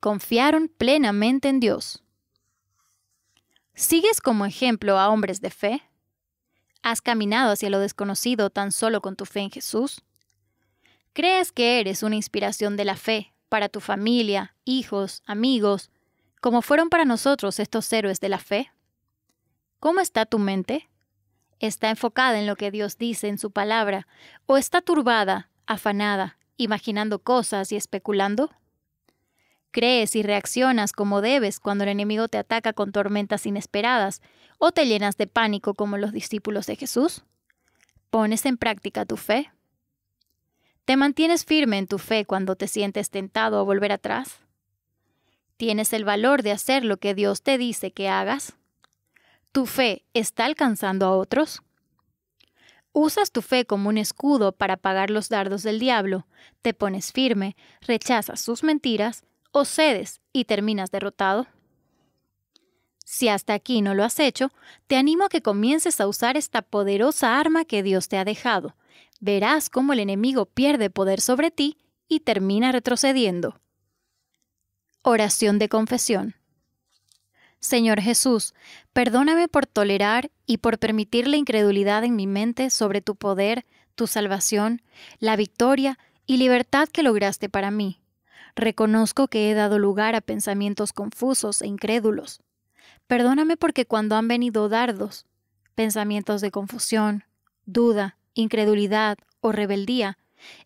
Confiaron plenamente en Dios. ¿Sigues como ejemplo a hombres de fe? ¿Has caminado hacia lo desconocido tan solo con tu fe en Jesús? ¿Crees que eres una inspiración de la fe para tu familia, hijos, amigos, como fueron para nosotros estos héroes de la fe? ¿Cómo está tu mente? ¿Está enfocada en lo que Dios dice en su palabra o está turbada afanada, imaginando cosas y especulando? ¿Crees y reaccionas como debes cuando el enemigo te ataca con tormentas inesperadas o te llenas de pánico como los discípulos de Jesús? ¿Pones en práctica tu fe? ¿Te mantienes firme en tu fe cuando te sientes tentado a volver atrás? ¿Tienes el valor de hacer lo que Dios te dice que hagas? ¿Tu fe está alcanzando a otros? Usas tu fe como un escudo para pagar los dardos del diablo, te pones firme, rechazas sus mentiras, o cedes y terminas derrotado. Si hasta aquí no lo has hecho, te animo a que comiences a usar esta poderosa arma que Dios te ha dejado. Verás cómo el enemigo pierde poder sobre ti y termina retrocediendo. Oración de confesión. Señor Jesús, perdóname por tolerar y por permitir la incredulidad en mi mente sobre tu poder, tu salvación, la victoria y libertad que lograste para mí. Reconozco que he dado lugar a pensamientos confusos e incrédulos. Perdóname porque cuando han venido dardos, pensamientos de confusión, duda, incredulidad o rebeldía,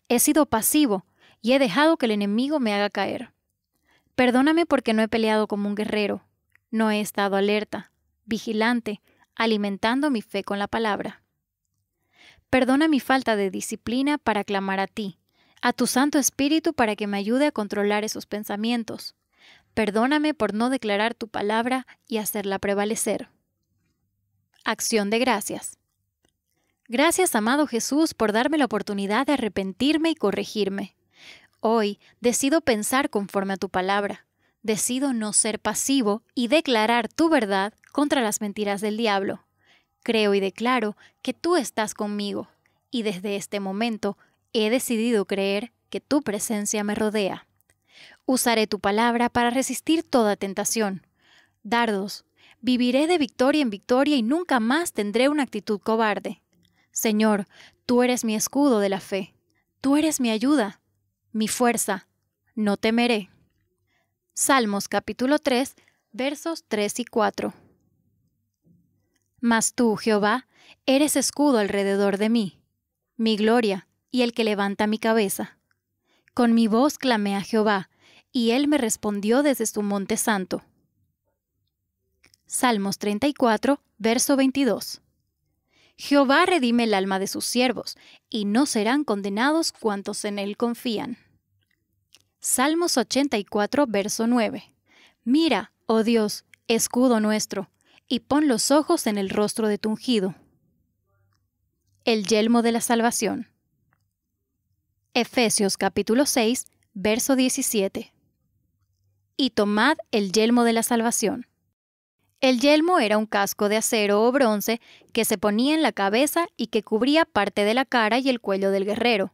he sido pasivo y he dejado que el enemigo me haga caer. Perdóname porque no he peleado como un guerrero, no he estado alerta, vigilante, alimentando mi fe con la palabra. Perdona mi falta de disciplina para clamar a ti, a tu Santo Espíritu para que me ayude a controlar esos pensamientos. Perdóname por no declarar tu palabra y hacerla prevalecer. Acción de gracias. Gracias, amado Jesús, por darme la oportunidad de arrepentirme y corregirme. Hoy decido pensar conforme a tu palabra decido no ser pasivo y declarar tu verdad contra las mentiras del diablo. Creo y declaro que tú estás conmigo, y desde este momento he decidido creer que tu presencia me rodea. Usaré tu palabra para resistir toda tentación. Dardos, viviré de victoria en victoria y nunca más tendré una actitud cobarde. Señor, tú eres mi escudo de la fe, tú eres mi ayuda, mi fuerza, no temeré. Salmos capítulo 3, versos 3 y 4. Mas tú, Jehová, eres escudo alrededor de mí, mi gloria y el que levanta mi cabeza. Con mi voz clamé a Jehová, y él me respondió desde su monte santo. Salmos 34, verso 22. Jehová redime el alma de sus siervos, y no serán condenados cuantos en él confían. Salmos 84, verso 9. Mira, oh Dios, escudo nuestro, y pon los ojos en el rostro de tu ungido. El yelmo de la salvación. Efesios capítulo 6, verso 17. Y tomad el yelmo de la salvación. El yelmo era un casco de acero o bronce que se ponía en la cabeza y que cubría parte de la cara y el cuello del guerrero.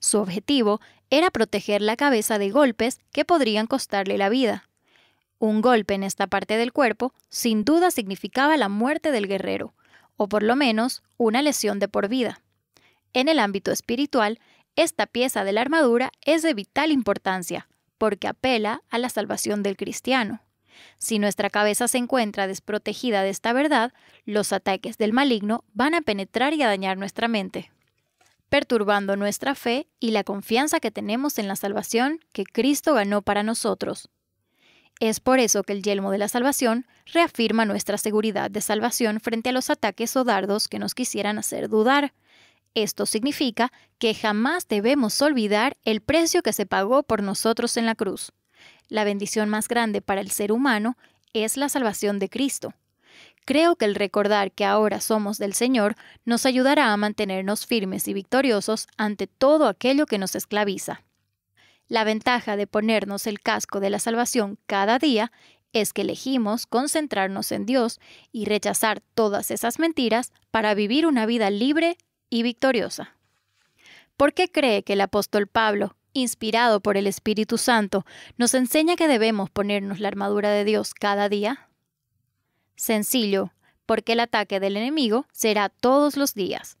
Su objetivo era proteger la cabeza de golpes que podrían costarle la vida. Un golpe en esta parte del cuerpo sin duda significaba la muerte del guerrero, o por lo menos una lesión de por vida. En el ámbito espiritual, esta pieza de la armadura es de vital importancia, porque apela a la salvación del cristiano. Si nuestra cabeza se encuentra desprotegida de esta verdad, los ataques del maligno van a penetrar y a dañar nuestra mente perturbando nuestra fe y la confianza que tenemos en la salvación que Cristo ganó para nosotros. Es por eso que el yelmo de la salvación reafirma nuestra seguridad de salvación frente a los ataques o dardos que nos quisieran hacer dudar. Esto significa que jamás debemos olvidar el precio que se pagó por nosotros en la cruz. La bendición más grande para el ser humano es la salvación de Cristo. Creo que el recordar que ahora somos del Señor nos ayudará a mantenernos firmes y victoriosos ante todo aquello que nos esclaviza. La ventaja de ponernos el casco de la salvación cada día es que elegimos concentrarnos en Dios y rechazar todas esas mentiras para vivir una vida libre y victoriosa. ¿Por qué cree que el apóstol Pablo, inspirado por el Espíritu Santo, nos enseña que debemos ponernos la armadura de Dios cada día? Sencillo, porque el ataque del enemigo será todos los días.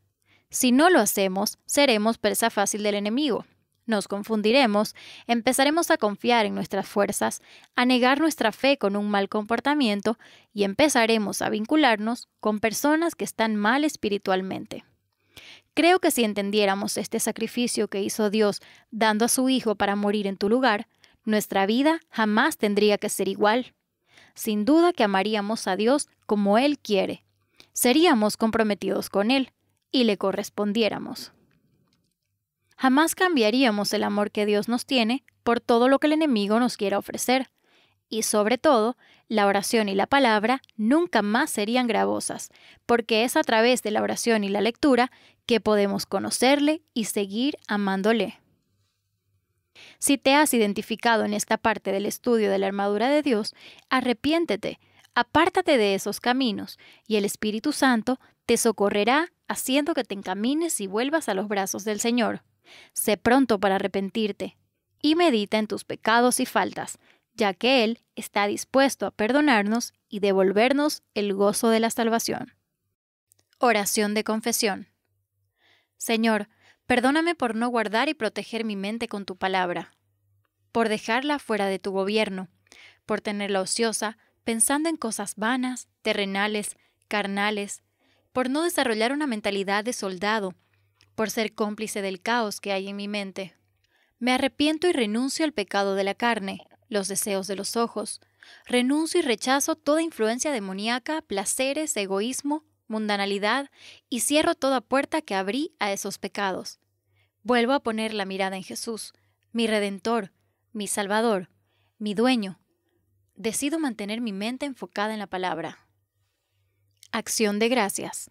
Si no lo hacemos, seremos presa fácil del enemigo. Nos confundiremos, empezaremos a confiar en nuestras fuerzas, a negar nuestra fe con un mal comportamiento y empezaremos a vincularnos con personas que están mal espiritualmente. Creo que si entendiéramos este sacrificio que hizo Dios dando a su Hijo para morir en tu lugar, nuestra vida jamás tendría que ser igual sin duda que amaríamos a Dios como Él quiere, seríamos comprometidos con Él y le correspondiéramos. Jamás cambiaríamos el amor que Dios nos tiene por todo lo que el enemigo nos quiera ofrecer, y sobre todo, la oración y la palabra nunca más serían gravosas, porque es a través de la oración y la lectura que podemos conocerle y seguir amándole. Si te has identificado en esta parte del estudio de la armadura de Dios, arrepiéntete, apártate de esos caminos, y el Espíritu Santo te socorrerá haciendo que te encamines y vuelvas a los brazos del Señor. Sé pronto para arrepentirte, y medita en tus pecados y faltas, ya que Él está dispuesto a perdonarnos y devolvernos el gozo de la salvación. Oración de confesión. Señor, Perdóname por no guardar y proteger mi mente con tu palabra, por dejarla fuera de tu gobierno, por tenerla ociosa, pensando en cosas vanas, terrenales, carnales, por no desarrollar una mentalidad de soldado, por ser cómplice del caos que hay en mi mente. Me arrepiento y renuncio al pecado de la carne, los deseos de los ojos, renuncio y rechazo toda influencia demoníaca, placeres, egoísmo, mundanalidad, y cierro toda puerta que abrí a esos pecados. Vuelvo a poner la mirada en Jesús, mi redentor, mi salvador, mi dueño. Decido mantener mi mente enfocada en la palabra. Acción de gracias.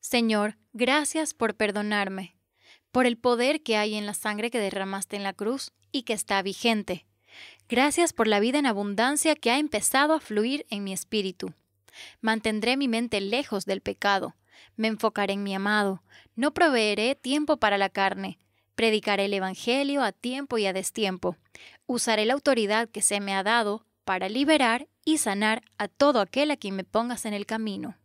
Señor, gracias por perdonarme, por el poder que hay en la sangre que derramaste en la cruz y que está vigente. Gracias por la vida en abundancia que ha empezado a fluir en mi espíritu. Mantendré mi mente lejos del pecado me enfocaré en mi amado. No proveeré tiempo para la carne. Predicaré el Evangelio a tiempo y a destiempo. Usaré la autoridad que se me ha dado para liberar y sanar a todo aquel a quien me pongas en el camino.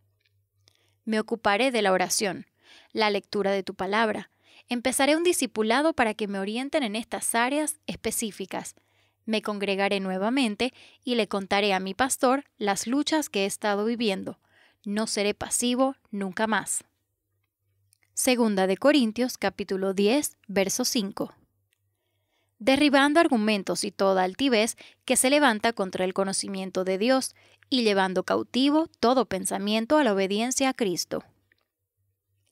Me ocuparé de la oración, la lectura de tu palabra. Empezaré un discipulado para que me orienten en estas áreas específicas. Me congregaré nuevamente y le contaré a mi pastor las luchas que he estado viviendo, no seré pasivo nunca más. Segunda de Corintios capítulo 10, verso 5. Derribando argumentos y toda altivez que se levanta contra el conocimiento de Dios y llevando cautivo todo pensamiento a la obediencia a Cristo.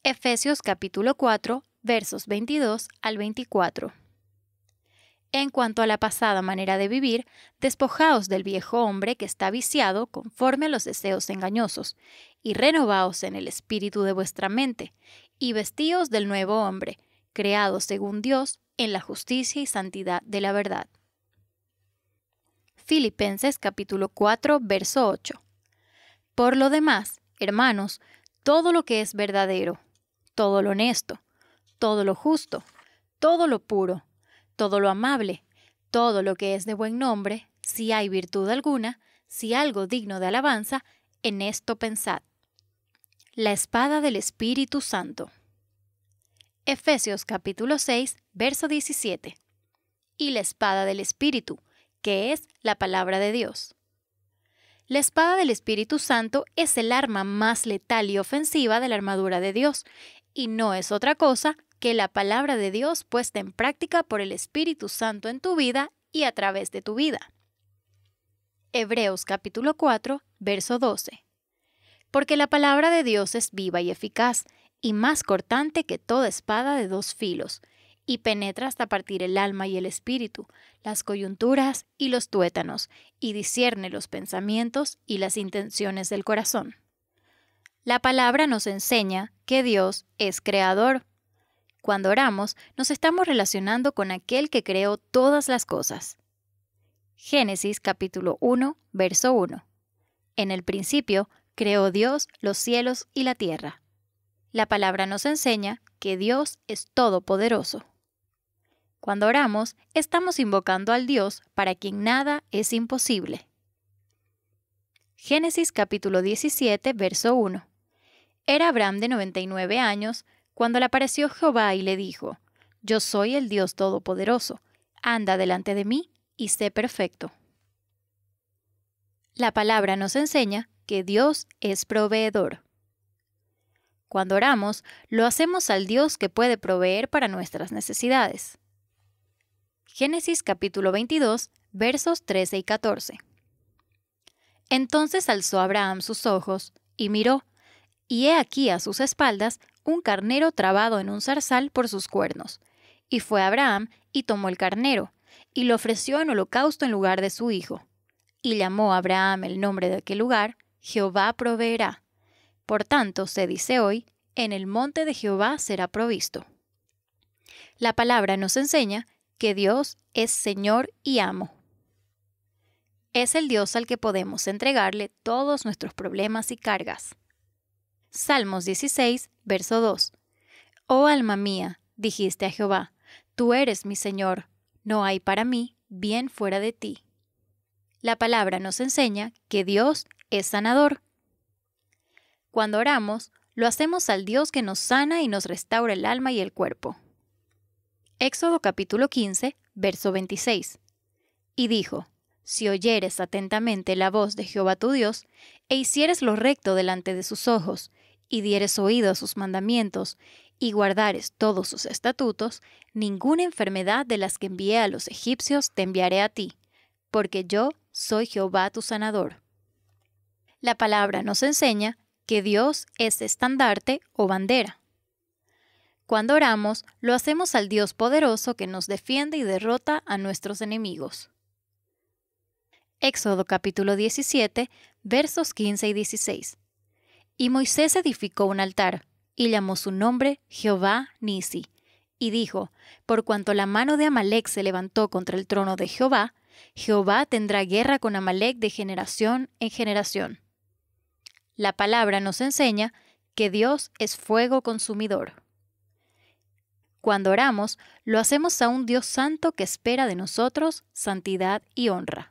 Efesios capítulo 4, versos 22 al 24. En cuanto a la pasada manera de vivir, despojaos del viejo hombre que está viciado conforme a los deseos engañosos, y renovaos en el espíritu de vuestra mente, y vestíos del nuevo hombre, creado según Dios en la justicia y santidad de la verdad. Filipenses capítulo 4, verso 8. Por lo demás, hermanos, todo lo que es verdadero, todo lo honesto, todo lo justo, todo lo puro, todo lo amable, todo lo que es de buen nombre, si hay virtud alguna, si algo digno de alabanza, en esto pensad. La espada del Espíritu Santo. Efesios capítulo 6, verso 17. Y la espada del Espíritu, que es la palabra de Dios. La espada del Espíritu Santo es el arma más letal y ofensiva de la armadura de Dios, y no es otra cosa que la palabra de Dios puesta en práctica por el Espíritu Santo en tu vida y a través de tu vida. Hebreos capítulo 4, verso 12. Porque la palabra de Dios es viva y eficaz, y más cortante que toda espada de dos filos, y penetra hasta partir el alma y el espíritu, las coyunturas y los tuétanos, y discierne los pensamientos y las intenciones del corazón. La palabra nos enseña que Dios es creador, cuando oramos, nos estamos relacionando con aquel que creó todas las cosas. Génesis capítulo 1, verso 1. En el principio creó Dios los cielos y la tierra. La palabra nos enseña que Dios es todopoderoso. Cuando oramos, estamos invocando al Dios para quien nada es imposible. Génesis capítulo 17, verso 1. Era Abraham de 99 años cuando le apareció Jehová y le dijo, Yo soy el Dios Todopoderoso, anda delante de mí y sé perfecto. La palabra nos enseña que Dios es proveedor. Cuando oramos, lo hacemos al Dios que puede proveer para nuestras necesidades. Génesis capítulo 22, versos 13 y 14. Entonces alzó Abraham sus ojos y miró, y he aquí a sus espaldas un carnero trabado en un zarzal por sus cuernos. Y fue Abraham y tomó el carnero, y lo ofreció en holocausto en lugar de su hijo. Y llamó a Abraham el nombre de aquel lugar, Jehová proveerá. Por tanto, se dice hoy, en el monte de Jehová será provisto. La palabra nos enseña que Dios es Señor y amo. Es el Dios al que podemos entregarle todos nuestros problemas y cargas. Salmos 16, verso 2. Oh alma mía, dijiste a Jehová, tú eres mi Señor, no hay para mí bien fuera de ti. La palabra nos enseña que Dios es sanador. Cuando oramos, lo hacemos al Dios que nos sana y nos restaura el alma y el cuerpo. Éxodo capítulo 15, verso 26. Y dijo, Si oyeres atentamente la voz de Jehová tu Dios, e hicieres lo recto delante de sus ojos, y dieres oído a sus mandamientos, y guardares todos sus estatutos, ninguna enfermedad de las que envié a los egipcios te enviaré a ti, porque yo soy Jehová tu sanador. La palabra nos enseña que Dios es estandarte o bandera. Cuando oramos, lo hacemos al Dios poderoso que nos defiende y derrota a nuestros enemigos. Éxodo capítulo 17, versos 15 y 16. Y Moisés edificó un altar, y llamó su nombre Jehová Nisi, y dijo, Por cuanto la mano de Amalek se levantó contra el trono de Jehová, Jehová tendrá guerra con Amalek de generación en generación. La palabra nos enseña que Dios es fuego consumidor. Cuando oramos, lo hacemos a un Dios santo que espera de nosotros santidad y honra.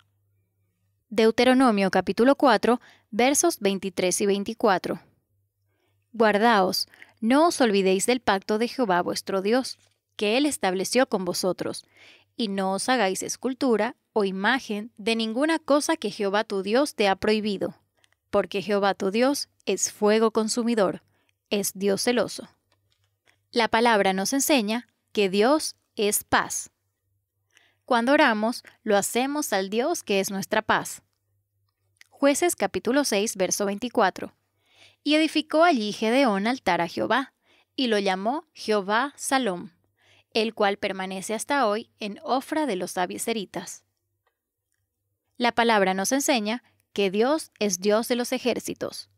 Deuteronomio capítulo 4, versos 23 y 24. Guardaos, no os olvidéis del pacto de Jehová vuestro Dios, que Él estableció con vosotros, y no os hagáis escultura o imagen de ninguna cosa que Jehová tu Dios te ha prohibido, porque Jehová tu Dios es fuego consumidor, es Dios celoso. La palabra nos enseña que Dios es paz. Cuando oramos, lo hacemos al Dios que es nuestra paz. Jueces capítulo 6, verso 24. Y edificó allí Gedeón altar a Jehová, y lo llamó Jehová Salom, el cual permanece hasta hoy en Ofra de los Abieseritas. La palabra nos enseña que Dios es Dios de los ejércitos.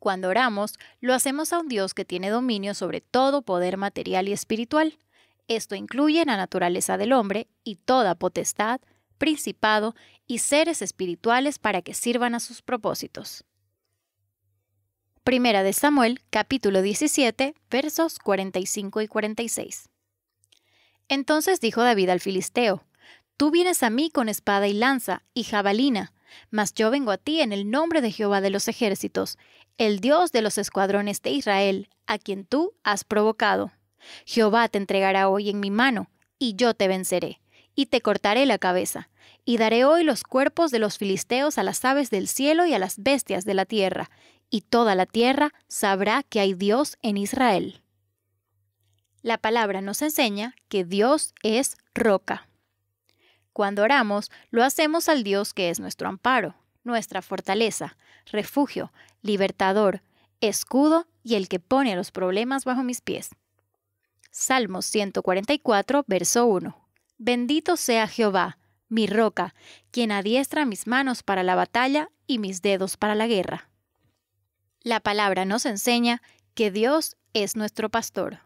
Cuando oramos, lo hacemos a un Dios que tiene dominio sobre todo poder material y espiritual. Esto incluye la naturaleza del hombre y toda potestad, principado y seres espirituales para que sirvan a sus propósitos. Primera de Samuel, capítulo 17, versos 45 y 46. Entonces dijo David al Filisteo, Tú vienes a mí con espada y lanza y jabalina, mas yo vengo a ti en el nombre de Jehová de los ejércitos, el Dios de los escuadrones de Israel, a quien tú has provocado. Jehová te entregará hoy en mi mano, y yo te venceré y te cortaré la cabeza, y daré hoy los cuerpos de los filisteos a las aves del cielo y a las bestias de la tierra, y toda la tierra sabrá que hay Dios en Israel. La palabra nos enseña que Dios es roca. Cuando oramos, lo hacemos al Dios que es nuestro amparo, nuestra fortaleza, refugio, libertador, escudo y el que pone los problemas bajo mis pies. Salmos 144, verso 1. Bendito sea Jehová, mi roca, quien adiestra mis manos para la batalla y mis dedos para la guerra. La palabra nos enseña que Dios es nuestro pastor.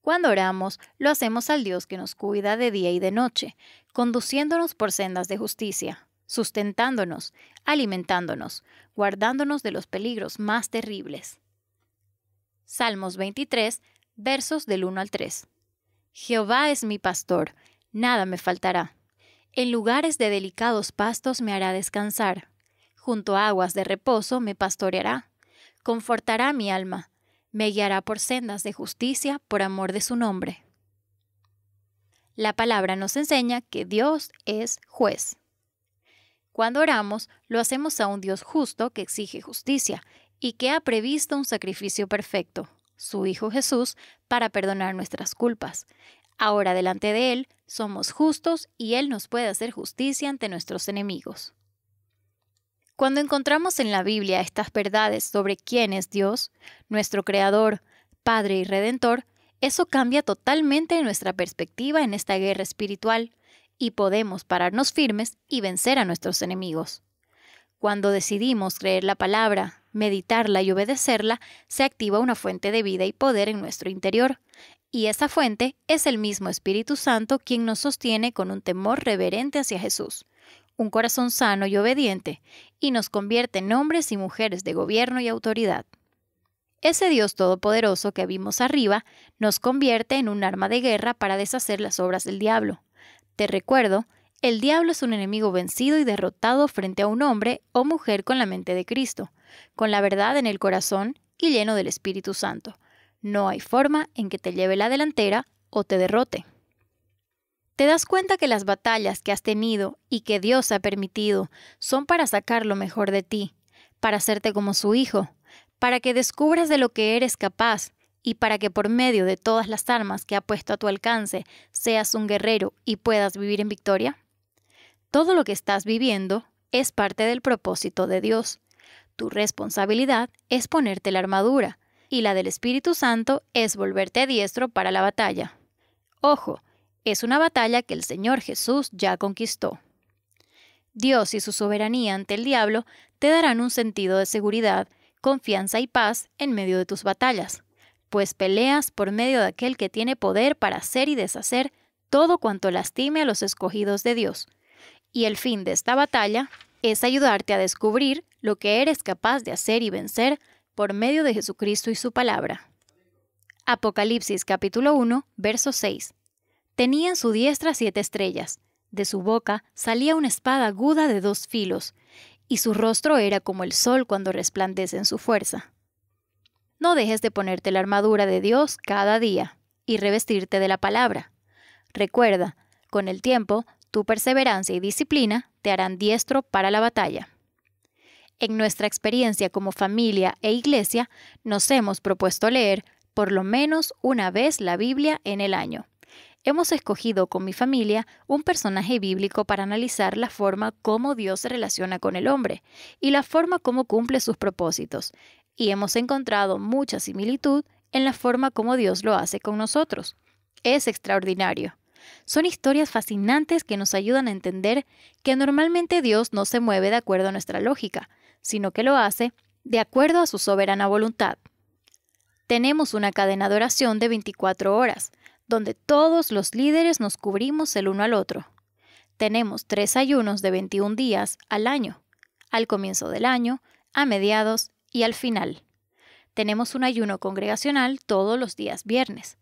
Cuando oramos, lo hacemos al Dios que nos cuida de día y de noche, conduciéndonos por sendas de justicia, sustentándonos, alimentándonos, guardándonos de los peligros más terribles. Salmos 23, versos del 1 al 3. Jehová es mi pastor, nada me faltará. En lugares de delicados pastos me hará descansar. Junto a aguas de reposo me pastoreará. Confortará mi alma. Me guiará por sendas de justicia por amor de su nombre. La palabra nos enseña que Dios es juez. Cuando oramos, lo hacemos a un Dios justo que exige justicia y que ha previsto un sacrificio perfecto su Hijo Jesús, para perdonar nuestras culpas. Ahora delante de Él somos justos y Él nos puede hacer justicia ante nuestros enemigos. Cuando encontramos en la Biblia estas verdades sobre quién es Dios, nuestro Creador, Padre y Redentor, eso cambia totalmente nuestra perspectiva en esta guerra espiritual y podemos pararnos firmes y vencer a nuestros enemigos. Cuando decidimos creer la palabra, meditarla y obedecerla, se activa una fuente de vida y poder en nuestro interior. Y esa fuente es el mismo Espíritu Santo quien nos sostiene con un temor reverente hacia Jesús, un corazón sano y obediente, y nos convierte en hombres y mujeres de gobierno y autoridad. Ese Dios Todopoderoso que vimos arriba nos convierte en un arma de guerra para deshacer las obras del diablo. Te recuerdo el diablo es un enemigo vencido y derrotado frente a un hombre o mujer con la mente de Cristo, con la verdad en el corazón y lleno del Espíritu Santo. No hay forma en que te lleve la delantera o te derrote. ¿Te das cuenta que las batallas que has tenido y que Dios ha permitido son para sacar lo mejor de ti, para hacerte como su hijo, para que descubras de lo que eres capaz y para que por medio de todas las armas que ha puesto a tu alcance seas un guerrero y puedas vivir en victoria? Todo lo que estás viviendo es parte del propósito de Dios. Tu responsabilidad es ponerte la armadura y la del Espíritu Santo es volverte diestro para la batalla. Ojo, es una batalla que el Señor Jesús ya conquistó. Dios y su soberanía ante el diablo te darán un sentido de seguridad, confianza y paz en medio de tus batallas, pues peleas por medio de aquel que tiene poder para hacer y deshacer todo cuanto lastime a los escogidos de Dios, y el fin de esta batalla es ayudarte a descubrir lo que eres capaz de hacer y vencer por medio de Jesucristo y su palabra. Apocalipsis capítulo 1, verso 6. Tenía en su diestra siete estrellas, de su boca salía una espada aguda de dos filos, y su rostro era como el sol cuando resplandece en su fuerza. No dejes de ponerte la armadura de Dios cada día y revestirte de la palabra. Recuerda, con el tiempo tu perseverancia y disciplina te harán diestro para la batalla. En nuestra experiencia como familia e iglesia, nos hemos propuesto leer por lo menos una vez la Biblia en el año. Hemos escogido con mi familia un personaje bíblico para analizar la forma como Dios se relaciona con el hombre y la forma como cumple sus propósitos, y hemos encontrado mucha similitud en la forma como Dios lo hace con nosotros. Es extraordinario. Son historias fascinantes que nos ayudan a entender que normalmente Dios no se mueve de acuerdo a nuestra lógica, sino que lo hace de acuerdo a su soberana voluntad. Tenemos una cadena de oración de 24 horas, donde todos los líderes nos cubrimos el uno al otro. Tenemos tres ayunos de 21 días al año, al comienzo del año, a mediados y al final. Tenemos un ayuno congregacional todos los días viernes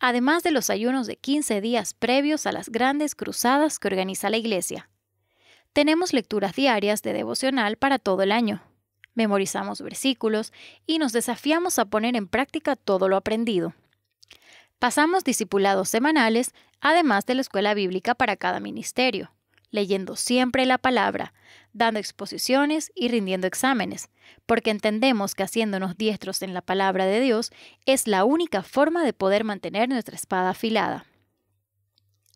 además de los ayunos de 15 días previos a las grandes cruzadas que organiza la Iglesia. Tenemos lecturas diarias de devocional para todo el año. Memorizamos versículos y nos desafiamos a poner en práctica todo lo aprendido. Pasamos discipulados semanales, además de la escuela bíblica para cada ministerio, leyendo siempre la palabra, dando exposiciones y rindiendo exámenes, porque entendemos que haciéndonos diestros en la palabra de Dios es la única forma de poder mantener nuestra espada afilada.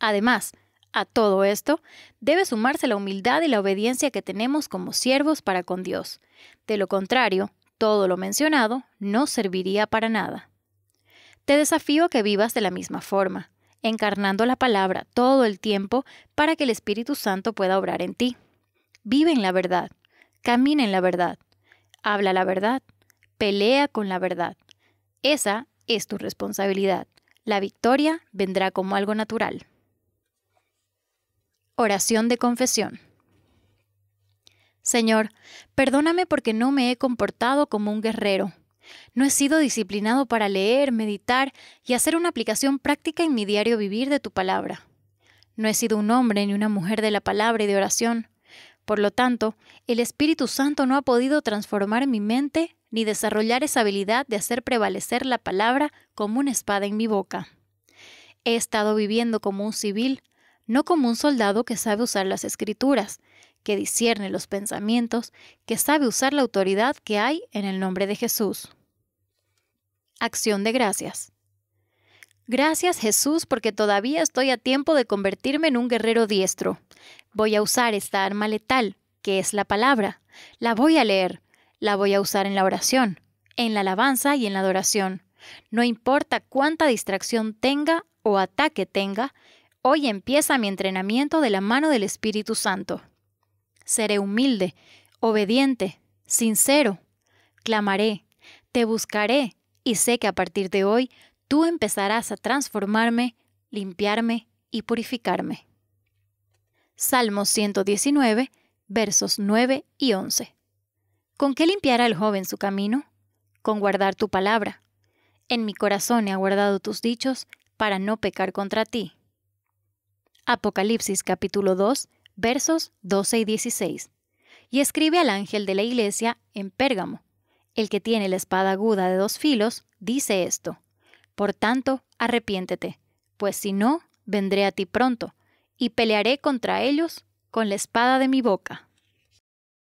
Además, a todo esto debe sumarse la humildad y la obediencia que tenemos como siervos para con Dios. De lo contrario, todo lo mencionado no serviría para nada. Te desafío a que vivas de la misma forma, encarnando la palabra todo el tiempo para que el Espíritu Santo pueda obrar en ti. Vive en la verdad, camina en la verdad, habla la verdad, pelea con la verdad. Esa es tu responsabilidad. La victoria vendrá como algo natural. Oración de confesión. Señor, perdóname porque no me he comportado como un guerrero. No he sido disciplinado para leer, meditar y hacer una aplicación práctica en mi diario vivir de tu palabra. No he sido un hombre ni una mujer de la palabra y de oración. Por lo tanto, el Espíritu Santo no ha podido transformar mi mente ni desarrollar esa habilidad de hacer prevalecer la palabra como una espada en mi boca. He estado viviendo como un civil, no como un soldado que sabe usar las escrituras, que discierne los pensamientos, que sabe usar la autoridad que hay en el nombre de Jesús. Acción de gracias. Gracias Jesús porque todavía estoy a tiempo de convertirme en un guerrero diestro, Voy a usar esta arma letal, que es la palabra. La voy a leer. La voy a usar en la oración, en la alabanza y en la adoración. No importa cuánta distracción tenga o ataque tenga, hoy empieza mi entrenamiento de la mano del Espíritu Santo. Seré humilde, obediente, sincero. Clamaré, te buscaré y sé que a partir de hoy tú empezarás a transformarme, limpiarme y purificarme. Salmos 119, versos 9 y 11. ¿Con qué limpiará el joven su camino? Con guardar tu palabra. En mi corazón he guardado tus dichos para no pecar contra ti. Apocalipsis capítulo 2, versos 12 y 16. Y escribe al ángel de la iglesia en Pérgamo, el que tiene la espada aguda de dos filos, dice esto. Por tanto, arrepiéntete, pues si no, vendré a ti pronto y pelearé contra ellos con la espada de mi boca.